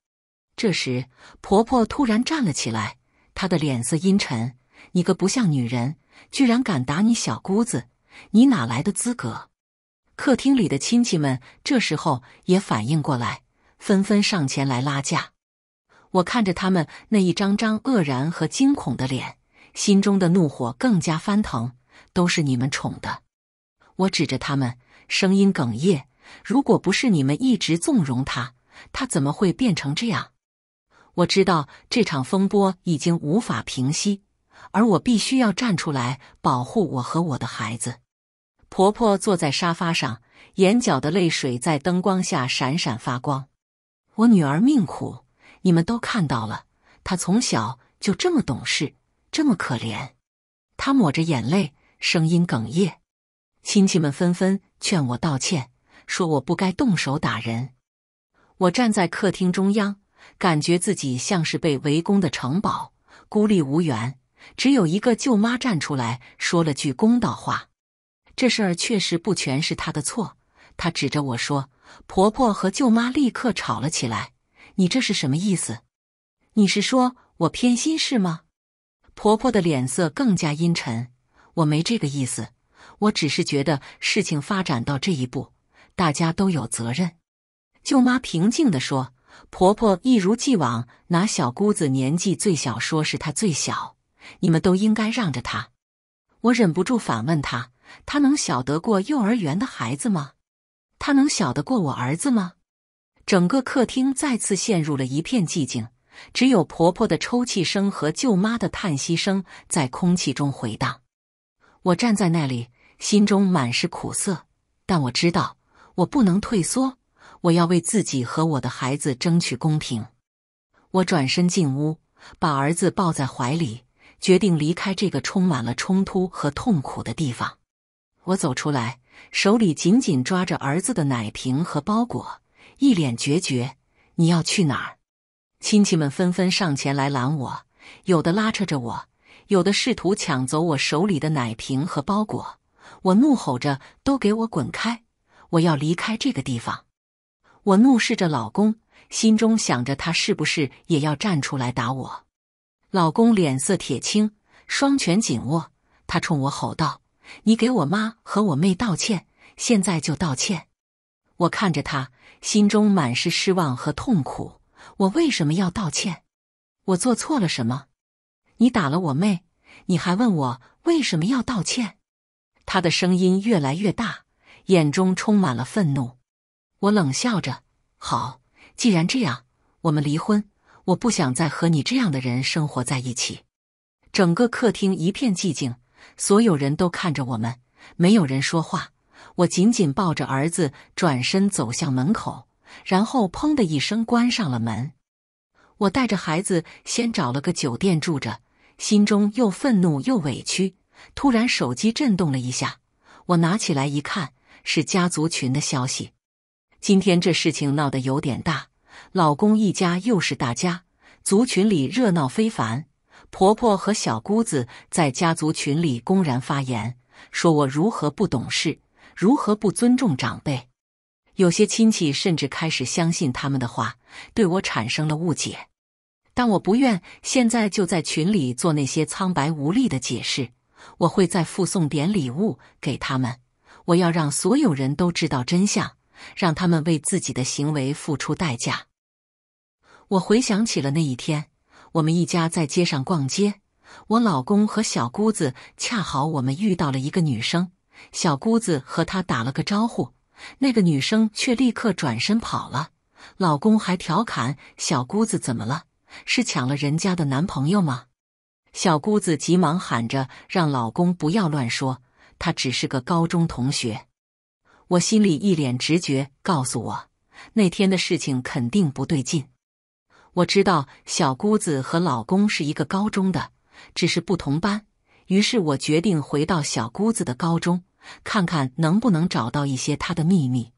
这时，婆婆突然站了起来，她的脸色阴沉：“你个不像女人，居然敢打你小姑子！你哪来的资格？”客厅里的亲戚们这时候也反应过来，纷纷上前来拉架。我看着他们那一张张愕然和惊恐的脸。心中的怒火更加翻腾，都是你们宠的。我指着他们，声音哽咽：“如果不是你们一直纵容他，他怎么会变成这样？”我知道这场风波已经无法平息，而我必须要站出来保护我和我的孩子。婆婆坐在沙发上，眼角的泪水在灯光下闪闪发光。我女儿命苦，你们都看到了，她从小就这么懂事。这么可怜，他抹着眼泪，声音哽咽。亲戚们纷纷劝我道歉，说我不该动手打人。我站在客厅中央，感觉自己像是被围攻的城堡，孤立无援。只有一个舅妈站出来说了句公道话：“这事儿确实不全是她的错。”她指着我说：“婆婆和舅妈立刻吵了起来。你这是什么意思？你是说我偏心是吗？”婆婆的脸色更加阴沉。我没这个意思，我只是觉得事情发展到这一步，大家都有责任。舅妈平静的说。婆婆一如既往拿小姑子年纪最小说，是她最小，你们都应该让着她。我忍不住反问她：她能小得过幼儿园的孩子吗？她能小得过我儿子吗？整个客厅再次陷入了一片寂静。只有婆婆的抽泣声和舅妈的叹息声在空气中回荡。我站在那里，心中满是苦涩，但我知道我不能退缩，我要为自己和我的孩子争取公平。我转身进屋，把儿子抱在怀里，决定离开这个充满了冲突和痛苦的地方。我走出来，手里紧紧抓着儿子的奶瓶和包裹，一脸决绝：“你要去哪儿？”亲戚们纷纷上前来拦我，有的拉扯着我，有的试图抢走我手里的奶瓶和包裹。我怒吼着：“都给我滚开！我要离开这个地方！”我怒视着老公，心中想着他是不是也要站出来打我。老公脸色铁青，双拳紧握，他冲我吼道：“你给我妈和我妹道歉，现在就道歉！”我看着他，心中满是失望和痛苦。我为什么要道歉？我做错了什么？你打了我妹，你还问我为什么要道歉？他的声音越来越大，眼中充满了愤怒。我冷笑着：“好，既然这样，我们离婚。我不想再和你这样的人生活在一起。”整个客厅一片寂静，所有人都看着我们，没有人说话。我紧紧抱着儿子，转身走向门口。然后砰的一声关上了门。我带着孩子先找了个酒店住着，心中又愤怒又委屈。突然手机震动了一下，我拿起来一看，是家族群的消息。今天这事情闹得有点大，老公一家又是大家族群里热闹非凡。婆婆和小姑子在家族群里公然发言，说我如何不懂事，如何不尊重长辈。有些亲戚甚至开始相信他们的话，对我产生了误解。但我不愿现在就在群里做那些苍白无力的解释。我会再附送点礼物给他们。我要让所有人都知道真相，让他们为自己的行为付出代价。我回想起了那一天，我们一家在街上逛街，我老公和小姑子恰好我们遇到了一个女生，小姑子和她打了个招呼。那个女生却立刻转身跑了，老公还调侃小姑子怎么了？是抢了人家的男朋友吗？小姑子急忙喊着让老公不要乱说，她只是个高中同学。我心里一脸直觉告诉我，那天的事情肯定不对劲。我知道小姑子和老公是一个高中的，只是不同班，于是我决定回到小姑子的高中。看看能不能找到一些他的秘密。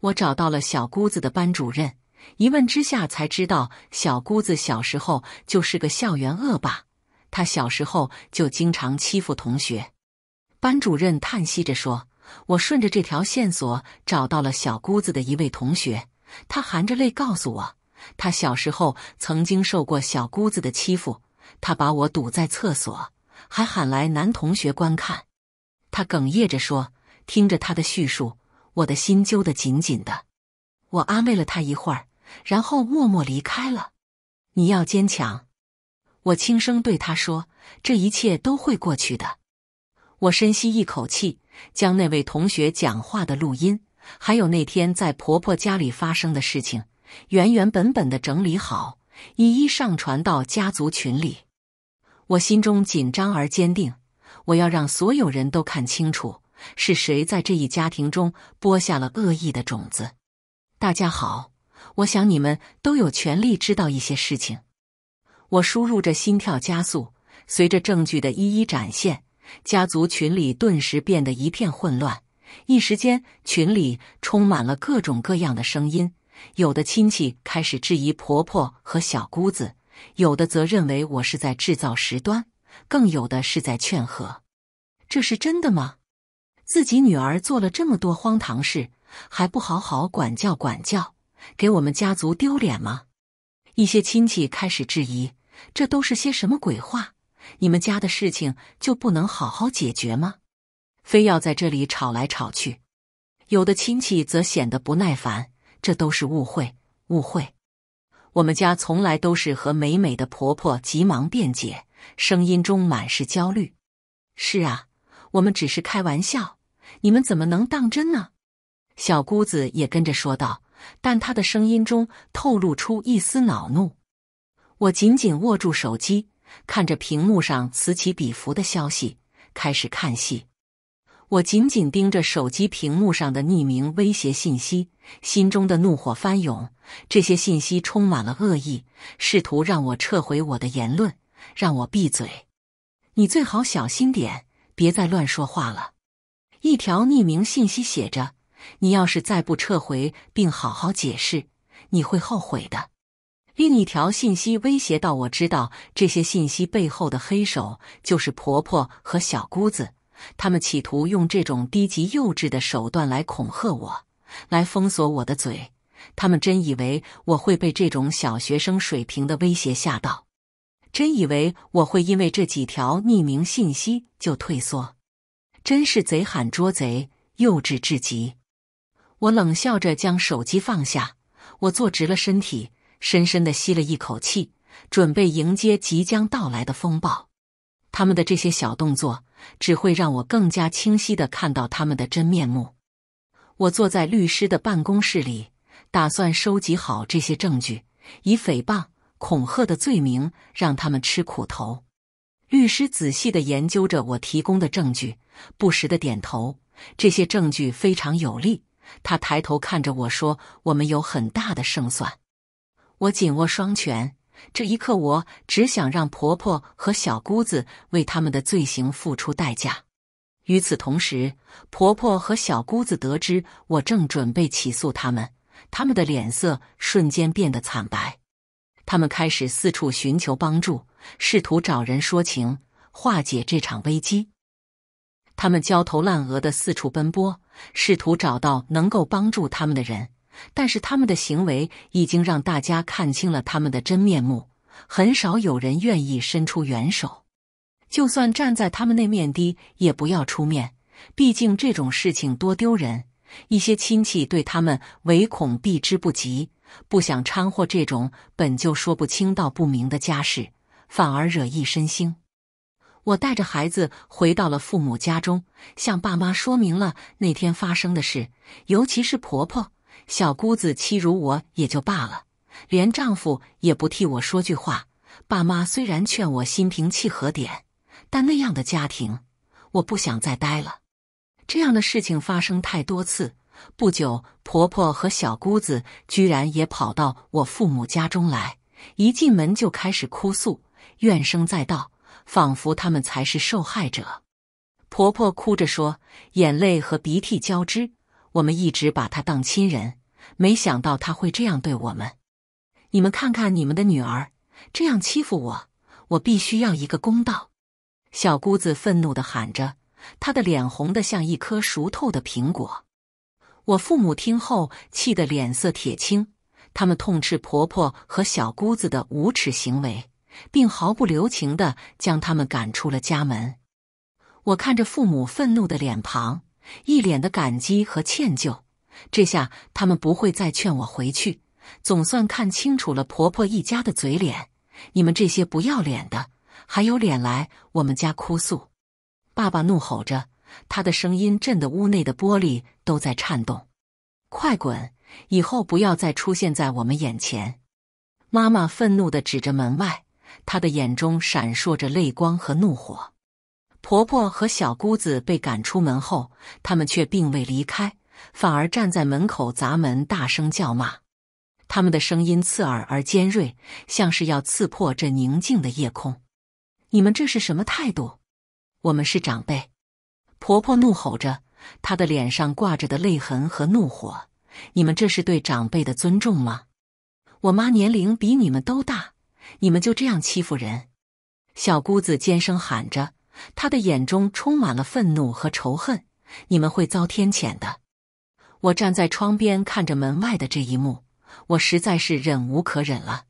我找到了小姑子的班主任，一问之下才知道，小姑子小时候就是个校园恶霸。她小时候就经常欺负同学。班主任叹息着说：“我顺着这条线索找到了小姑子的一位同学，他含着泪告诉我，他小时候曾经受过小姑子的欺负。他把我堵在厕所，还喊来男同学观看。”他哽咽着说：“听着他的叙述，我的心揪得紧紧的。”我安慰了他一会儿，然后默默离开了。你要坚强，我轻声对他说：“这一切都会过去的。”我深吸一口气，将那位同学讲话的录音，还有那天在婆婆家里发生的事情，原原本本的整理好，一一上传到家族群里。我心中紧张而坚定。我要让所有人都看清楚是谁在这一家庭中播下了恶意的种子。大家好，我想你们都有权利知道一些事情。我输入着，心跳加速，随着证据的一一展现，家族群里顿时变得一片混乱。一时间，群里充满了各种各样的声音，有的亲戚开始质疑婆婆和小姑子，有的则认为我是在制造事端。更有的是在劝和，这是真的吗？自己女儿做了这么多荒唐事，还不好好管教管教，给我们家族丢脸吗？一些亲戚开始质疑，这都是些什么鬼话？你们家的事情就不能好好解决吗？非要在这里吵来吵去？有的亲戚则显得不耐烦，这都是误会，误会。我们家从来都是和美美的婆婆急忙辩解。声音中满是焦虑。是啊，我们只是开玩笑，你们怎么能当真呢？小姑子也跟着说道，但她的声音中透露出一丝恼怒。我紧紧握住手机，看着屏幕上此起彼伏的消息，开始看戏。我紧紧盯着手机屏幕上的匿名威胁信息，心中的怒火翻涌。这些信息充满了恶意，试图让我撤回我的言论。让我闭嘴！你最好小心点，别再乱说话了。一条匿名信息写着：“你要是再不撤回并好好解释，你会后悔的。”另一条信息威胁到我：“知道这些信息背后的黑手就是婆婆和小姑子，他们企图用这种低级幼稚的手段来恐吓我，来封锁我的嘴。他们真以为我会被这种小学生水平的威胁吓到？”真以为我会因为这几条匿名信息就退缩？真是贼喊捉贼，幼稚至极！我冷笑着将手机放下，我坐直了身体，深深地吸了一口气，准备迎接即将到来的风暴。他们的这些小动作只会让我更加清晰地看到他们的真面目。我坐在律师的办公室里，打算收集好这些证据，以诽谤。恐吓的罪名让他们吃苦头。律师仔细的研究着我提供的证据，不时的点头。这些证据非常有力。他抬头看着我说：“我们有很大的胜算。”我紧握双拳。这一刻，我只想让婆婆和小姑子为他们的罪行付出代价。与此同时，婆婆和小姑子得知我正准备起诉他们，他们的脸色瞬间变得惨白。他们开始四处寻求帮助，试图找人说情，化解这场危机。他们焦头烂额的四处奔波，试图找到能够帮助他们的人。但是他们的行为已经让大家看清了他们的真面目，很少有人愿意伸出援手。就算站在他们那面的，也不要出面，毕竟这种事情多丢人。一些亲戚对他们唯恐避之不及。不想掺和这种本就说不清道不明的家事，反而惹一身腥。我带着孩子回到了父母家中，向爸妈说明了那天发生的事。尤其是婆婆、小姑子欺辱我，也就罢了，连丈夫也不替我说句话。爸妈虽然劝我心平气和点，但那样的家庭，我不想再待了。这样的事情发生太多次。不久，婆婆和小姑子居然也跑到我父母家中来，一进门就开始哭诉、怨声载道，仿佛他们才是受害者。婆婆哭着说，眼泪和鼻涕交织。我们一直把她当亲人，没想到她会这样对我们。你们看看你们的女儿，这样欺负我，我必须要一个公道！小姑子愤怒地喊着，她的脸红得像一颗熟透的苹果。我父母听后气得脸色铁青，他们痛斥婆婆和小姑子的无耻行为，并毫不留情地将他们赶出了家门。我看着父母愤怒的脸庞，一脸的感激和歉疚。这下他们不会再劝我回去，总算看清楚了婆婆一家的嘴脸。你们这些不要脸的，还有脸来我们家哭诉！爸爸怒吼着。他的声音震得屋内的玻璃都在颤动。快滚！以后不要再出现在我们眼前。妈妈愤怒地指着门外，她的眼中闪烁着泪光和怒火。婆婆和小姑子被赶出门后，他们却并未离开，反而站在门口砸门，大声叫骂。他们的声音刺耳而尖锐，像是要刺破这宁静的夜空。你们这是什么态度？我们是长辈。婆婆怒吼着，她的脸上挂着的泪痕和怒火。你们这是对长辈的尊重吗？我妈年龄比你们都大，你们就这样欺负人！小姑子尖声喊着，她的眼中充满了愤怒和仇恨。你们会遭天谴的！我站在窗边看着门外的这一幕，我实在是忍无可忍了。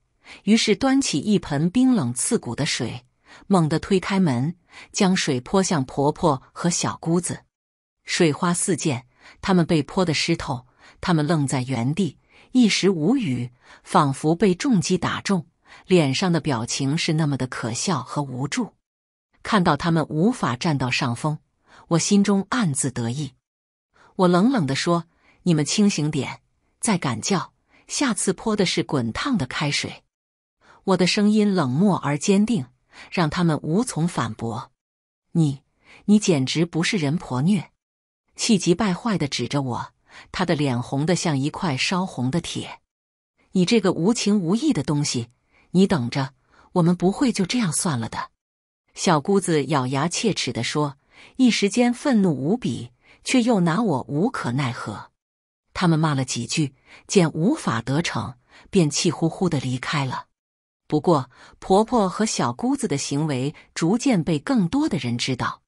于是端起一盆冰冷刺骨的水。猛地推开门，将水泼向婆婆和小姑子，水花四溅，她们被泼得湿透，她们愣在原地，一时无语，仿佛被重击打中，脸上的表情是那么的可笑和无助。看到她们无法占到上风，我心中暗自得意。我冷冷地说：“你们清醒点，再敢叫，下次泼的是滚烫的开水。”我的声音冷漠而坚定。让他们无从反驳，你，你简直不是人婆虐！气急败坏的指着我，他的脸红的像一块烧红的铁。你这个无情无义的东西，你等着，我们不会就这样算了的！小姑子咬牙切齿的说，一时间愤怒无比，却又拿我无可奈何。他们骂了几句，见无法得逞，便气呼呼的离开了。不过，婆婆和小姑子的行为逐渐被更多的人知道，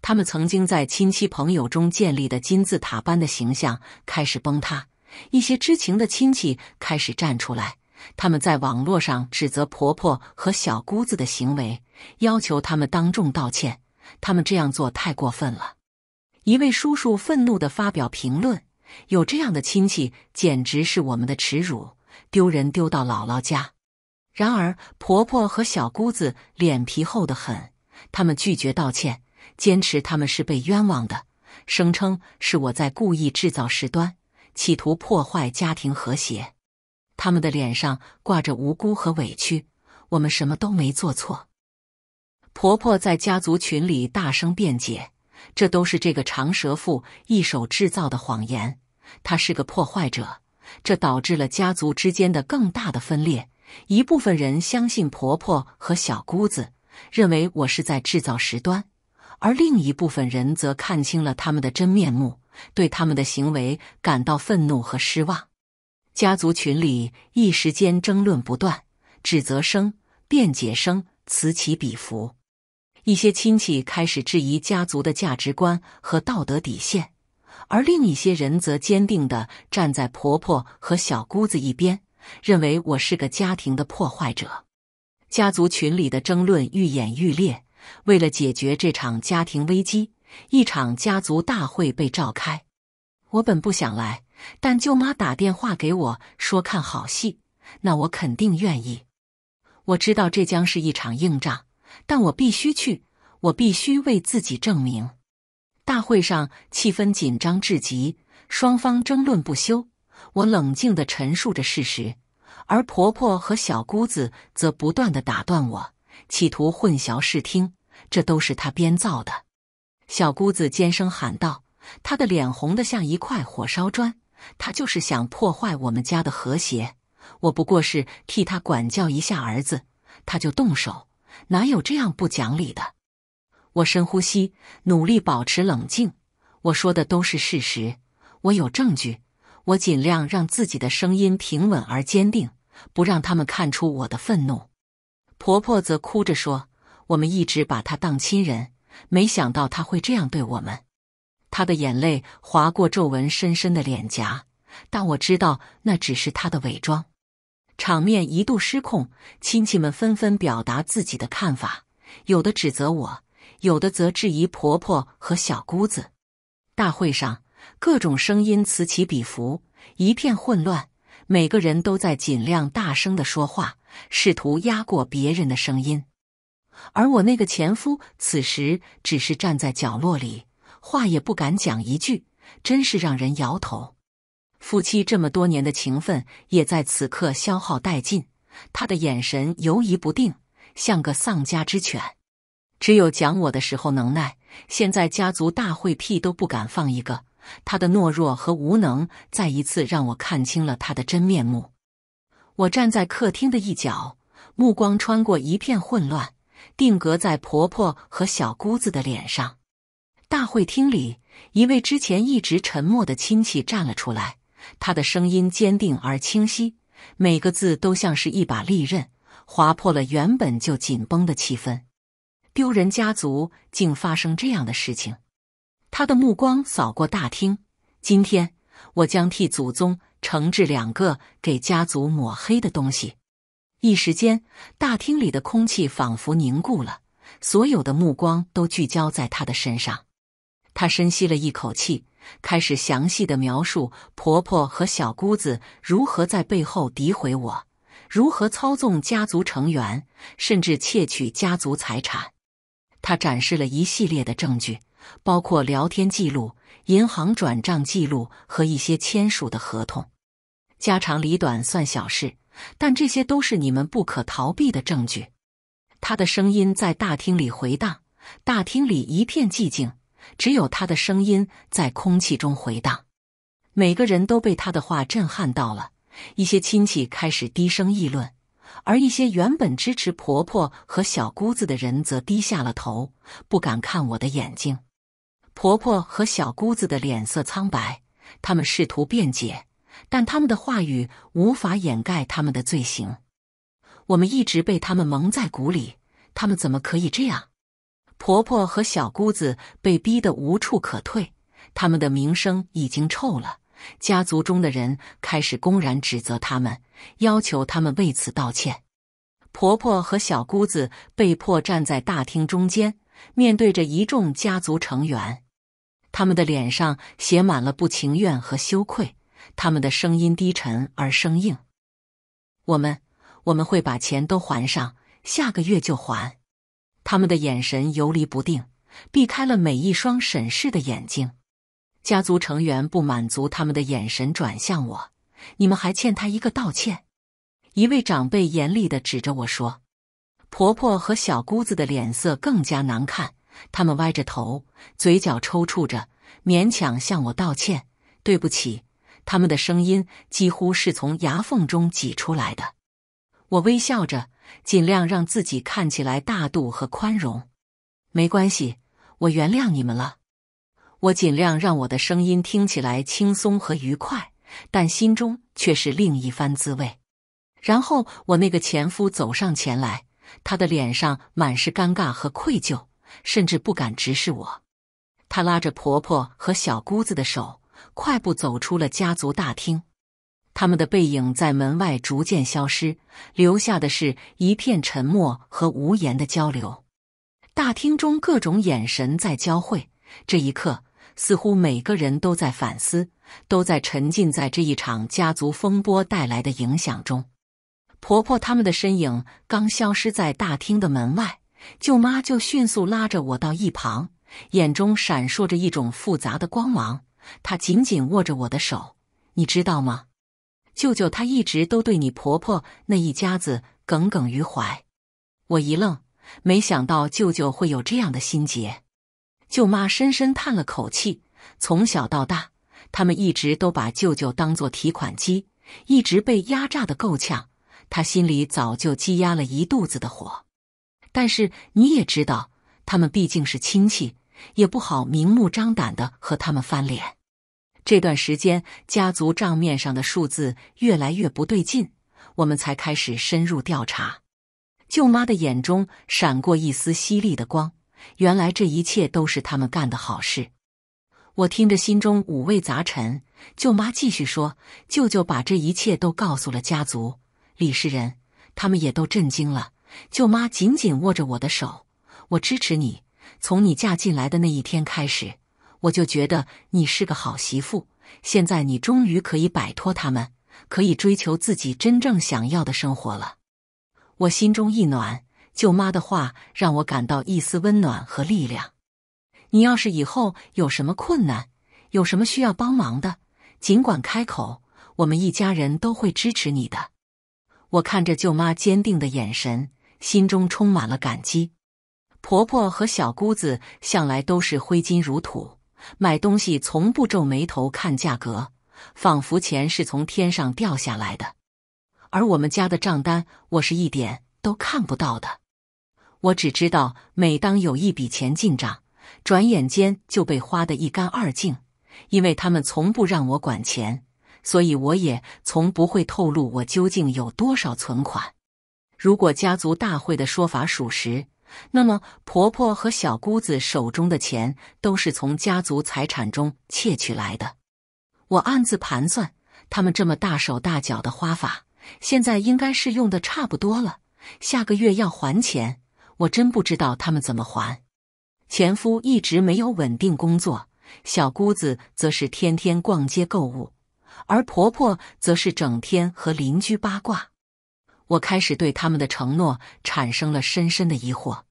他们曾经在亲戚朋友中建立的金字塔般的形象开始崩塌。一些知情的亲戚开始站出来，他们在网络上指责婆婆和小姑子的行为，要求他们当众道歉。他们这样做太过分了。一位叔叔愤怒的发表评论：“有这样的亲戚，简直是我们的耻辱，丢人丢到姥姥家。”然而，婆婆和小姑子脸皮厚得很，他们拒绝道歉，坚持他们是被冤枉的，声称是我在故意制造事端，企图破坏家庭和谐。他们的脸上挂着无辜和委屈，我们什么都没做错。婆婆在家族群里大声辩解：“这都是这个长舌妇一手制造的谎言，她是个破坏者。”这导致了家族之间的更大的分裂。一部分人相信婆婆和小姑子，认为我是在制造事端；而另一部分人则看清了他们的真面目，对他们的行为感到愤怒和失望。家族群里一时间争论不断，指责声、辩解声此起彼伏。一些亲戚开始质疑家族的价值观和道德底线，而另一些人则坚定地站在婆婆和小姑子一边。认为我是个家庭的破坏者，家族群里的争论愈演愈烈。为了解决这场家庭危机，一场家族大会被召开。我本不想来，但舅妈打电话给我说看好戏，那我肯定愿意。我知道这将是一场硬仗，但我必须去，我必须为自己证明。大会上气氛紧张至极，双方争论不休。我冷静地陈述着事实，而婆婆和小姑子则不断地打断我，企图混淆视听。这都是她编造的！小姑子尖声喊道，她的脸红得像一块火烧砖。她就是想破坏我们家的和谐。我不过是替她管教一下儿子，她就动手，哪有这样不讲理的？我深呼吸，努力保持冷静。我说的都是事实，我有证据。我尽量让自己的声音平稳而坚定，不让他们看出我的愤怒。婆婆则哭着说：“我们一直把她当亲人，没想到她会这样对我们。”她的眼泪划过皱纹深深的脸颊，但我知道那只是她的伪装。场面一度失控，亲戚们纷纷表达自己的看法，有的指责我，有的则质疑婆婆和小姑子。大会上。各种声音此起彼伏，一片混乱。每个人都在尽量大声的说话，试图压过别人的声音。而我那个前夫此时只是站在角落里，话也不敢讲一句，真是让人摇头。夫妻这么多年的情分也在此刻消耗殆尽。他的眼神游移不定，像个丧家之犬。只有讲我的时候能耐，现在家族大会屁都不敢放一个。他的懦弱和无能再一次让我看清了他的真面目。我站在客厅的一角，目光穿过一片混乱，定格在婆婆和小姑子的脸上。大会厅里，一位之前一直沉默的亲戚站了出来，他的声音坚定而清晰，每个字都像是一把利刃，划破了原本就紧绷的气氛。丢人家族竟发生这样的事情！他的目光扫过大厅。今天，我将替祖宗惩治两个给家族抹黑的东西。一时间，大厅里的空气仿佛凝固了，所有的目光都聚焦在他的身上。他深吸了一口气，开始详细的描述婆婆和小姑子如何在背后诋毁我，如何操纵家族成员，甚至窃取家族财产。他展示了一系列的证据。包括聊天记录、银行转账记录和一些签署的合同。家长里短算小事，但这些都是你们不可逃避的证据。他的声音在大厅里回荡，大厅里一片寂静，只有他的声音在空气中回荡。每个人都被他的话震撼到了，一些亲戚开始低声议论，而一些原本支持婆婆和小姑子的人则低下了头，不敢看我的眼睛。婆婆和小姑子的脸色苍白，他们试图辩解，但他们的话语无法掩盖他们的罪行。我们一直被他们蒙在鼓里，他们怎么可以这样？婆婆和小姑子被逼得无处可退，他们的名声已经臭了。家族中的人开始公然指责他们，要求他们为此道歉。婆婆和小姑子被迫站在大厅中间。面对着一众家族成员，他们的脸上写满了不情愿和羞愧，他们的声音低沉而生硬。我们我们会把钱都还上，下个月就还。他们的眼神游离不定，避开了每一双审视的眼睛。家族成员不满足，他们的眼神转向我。你们还欠他一个道歉。一位长辈严厉的指着我说。婆婆和小姑子的脸色更加难看，他们歪着头，嘴角抽搐着，勉强向我道歉：“对不起。”他们的声音几乎是从牙缝中挤出来的。我微笑着，尽量让自己看起来大度和宽容：“没关系，我原谅你们了。”我尽量让我的声音听起来轻松和愉快，但心中却是另一番滋味。然后，我那个前夫走上前来。她的脸上满是尴尬和愧疚，甚至不敢直视我。她拉着婆婆和小姑子的手，快步走出了家族大厅。他们的背影在门外逐渐消失，留下的是一片沉默和无言的交流。大厅中各种眼神在交汇，这一刻似乎每个人都在反思，都在沉浸在这一场家族风波带来的影响中。婆婆他们的身影刚消失在大厅的门外，舅妈就迅速拉着我到一旁，眼中闪烁着一种复杂的光芒。她紧紧握着我的手，你知道吗？舅舅他一直都对你婆婆那一家子耿耿于怀。我一愣，没想到舅舅会有这样的心结。舅妈深深叹了口气，从小到大，他们一直都把舅舅当做提款机，一直被压榨的够呛。他心里早就积压了一肚子的火，但是你也知道，他们毕竟是亲戚，也不好明目张胆的和他们翻脸。这段时间，家族账面上的数字越来越不对劲，我们才开始深入调查。舅妈的眼中闪过一丝犀利的光，原来这一切都是他们干的好事。我听着，心中五味杂陈。舅妈继续说：“舅舅把这一切都告诉了家族。”李世仁，他们也都震惊了。舅妈紧紧握着我的手，我支持你。从你嫁进来的那一天开始，我就觉得你是个好媳妇。现在你终于可以摆脱他们，可以追求自己真正想要的生活了。我心中一暖，舅妈的话让我感到一丝温暖和力量。你要是以后有什么困难，有什么需要帮忙的，尽管开口，我们一家人都会支持你的。我看着舅妈坚定的眼神，心中充满了感激。婆婆和小姑子向来都是挥金如土，买东西从不皱眉头看价格，仿佛钱是从天上掉下来的。而我们家的账单，我是一点都看不到的。我只知道，每当有一笔钱进账，转眼间就被花得一干二净，因为他们从不让我管钱。所以我也从不会透露我究竟有多少存款。如果家族大会的说法属实，那么婆婆和小姑子手中的钱都是从家族财产中窃取来的。我暗自盘算，他们这么大手大脚的花法，现在应该是用的差不多了。下个月要还钱，我真不知道他们怎么还。前夫一直没有稳定工作，小姑子则是天天逛街购物。而婆婆则是整天和邻居八卦，我开始对他们的承诺产生了深深的疑惑。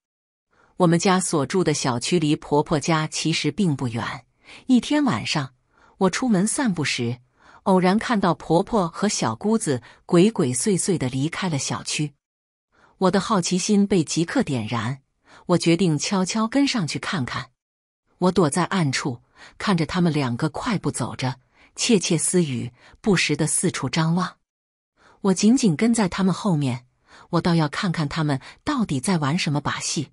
我们家所住的小区离婆婆家其实并不远。一天晚上，我出门散步时，偶然看到婆婆和小姑子鬼鬼祟祟的离开了小区。我的好奇心被即刻点燃，我决定悄悄跟上去看看。我躲在暗处，看着他们两个快步走着。窃窃私语，不时的四处张望。我紧紧跟在他们后面，我倒要看看他们到底在玩什么把戏。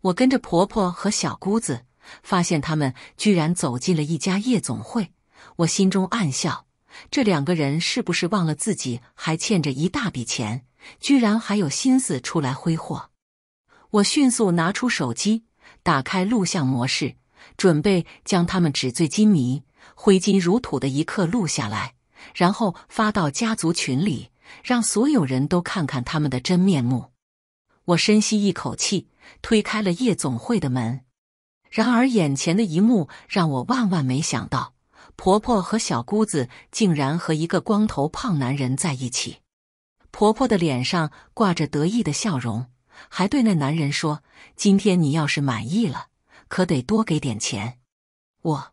我跟着婆婆和小姑子，发现他们居然走进了一家夜总会。我心中暗笑，这两个人是不是忘了自己还欠着一大笔钱，居然还有心思出来挥霍？我迅速拿出手机，打开录像模式，准备将他们纸醉金迷。挥金如土的一刻录下来，然后发到家族群里，让所有人都看看他们的真面目。我深吸一口气，推开了夜总会的门。然而，眼前的一幕让我万万没想到：婆婆和小姑子竟然和一个光头胖男人在一起。婆婆的脸上挂着得意的笑容，还对那男人说：“今天你要是满意了，可得多给点钱。”我。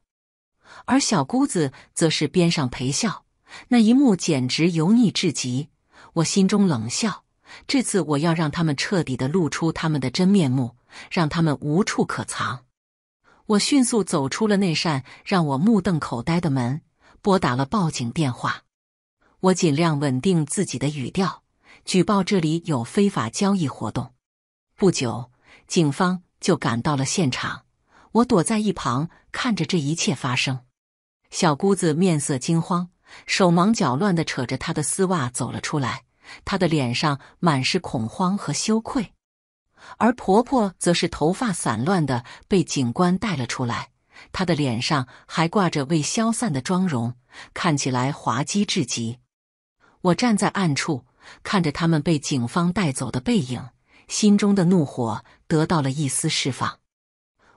而小姑子则是边上陪笑，那一幕简直油腻至极。我心中冷笑，这次我要让他们彻底的露出他们的真面目，让他们无处可藏。我迅速走出了那扇让我目瞪口呆的门，拨打了报警电话。我尽量稳定自己的语调，举报这里有非法交易活动。不久，警方就赶到了现场。我躲在一旁，看着这一切发生。小姑子面色惊慌，手忙脚乱地扯着她的丝袜走了出来，她的脸上满是恐慌和羞愧；而婆婆则是头发散乱的被警官带了出来，她的脸上还挂着未消散的妆容，看起来滑稽至极。我站在暗处看着他们被警方带走的背影，心中的怒火得到了一丝释放，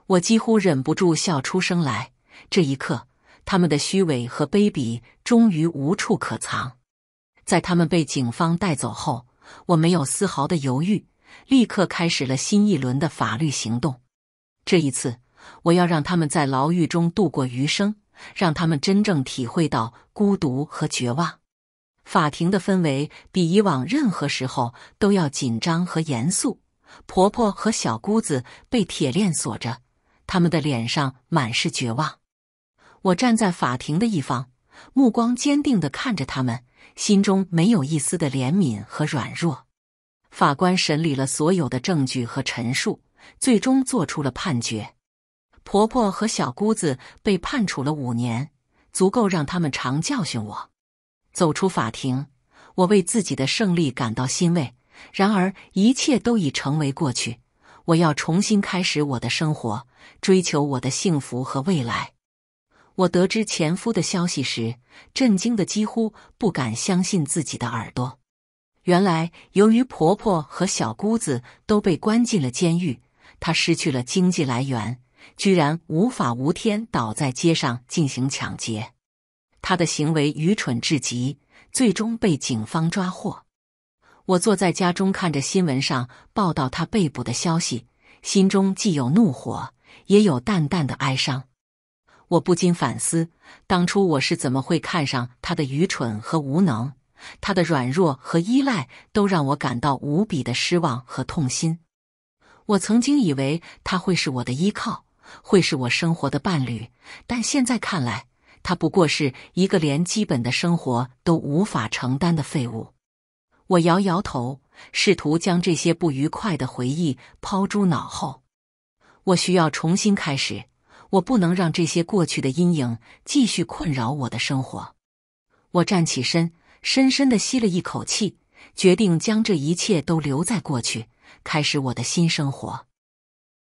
我几乎忍不住笑出声来。这一刻。他们的虚伪和卑鄙终于无处可藏，在他们被警方带走后，我没有丝毫的犹豫，立刻开始了新一轮的法律行动。这一次，我要让他们在牢狱中度过余生，让他们真正体会到孤独和绝望。法庭的氛围比以往任何时候都要紧张和严肃。婆婆和小姑子被铁链锁着，他们的脸上满是绝望。我站在法庭的一方，目光坚定地看着他们，心中没有一丝的怜悯和软弱。法官审理了所有的证据和陈述，最终做出了判决：婆婆和小姑子被判处了五年，足够让他们常教训我。走出法庭，我为自己的胜利感到欣慰。然而，一切都已成为过去，我要重新开始我的生活，追求我的幸福和未来。我得知前夫的消息时，震惊的几乎不敢相信自己的耳朵。原来，由于婆婆和小姑子都被关进了监狱，她失去了经济来源，居然无法无天，倒在街上进行抢劫。她的行为愚蠢至极，最终被警方抓获。我坐在家中，看着新闻上报道她被捕的消息，心中既有怒火，也有淡淡的哀伤。我不禁反思，当初我是怎么会看上他的愚蠢和无能，他的软弱和依赖都让我感到无比的失望和痛心。我曾经以为他会是我的依靠，会是我生活的伴侣，但现在看来，他不过是一个连基本的生活都无法承担的废物。我摇摇头，试图将这些不愉快的回忆抛诸脑后。我需要重新开始。我不能让这些过去的阴影继续困扰我的生活。我站起身，深深的吸了一口气，决定将这一切都留在过去，开始我的新生活。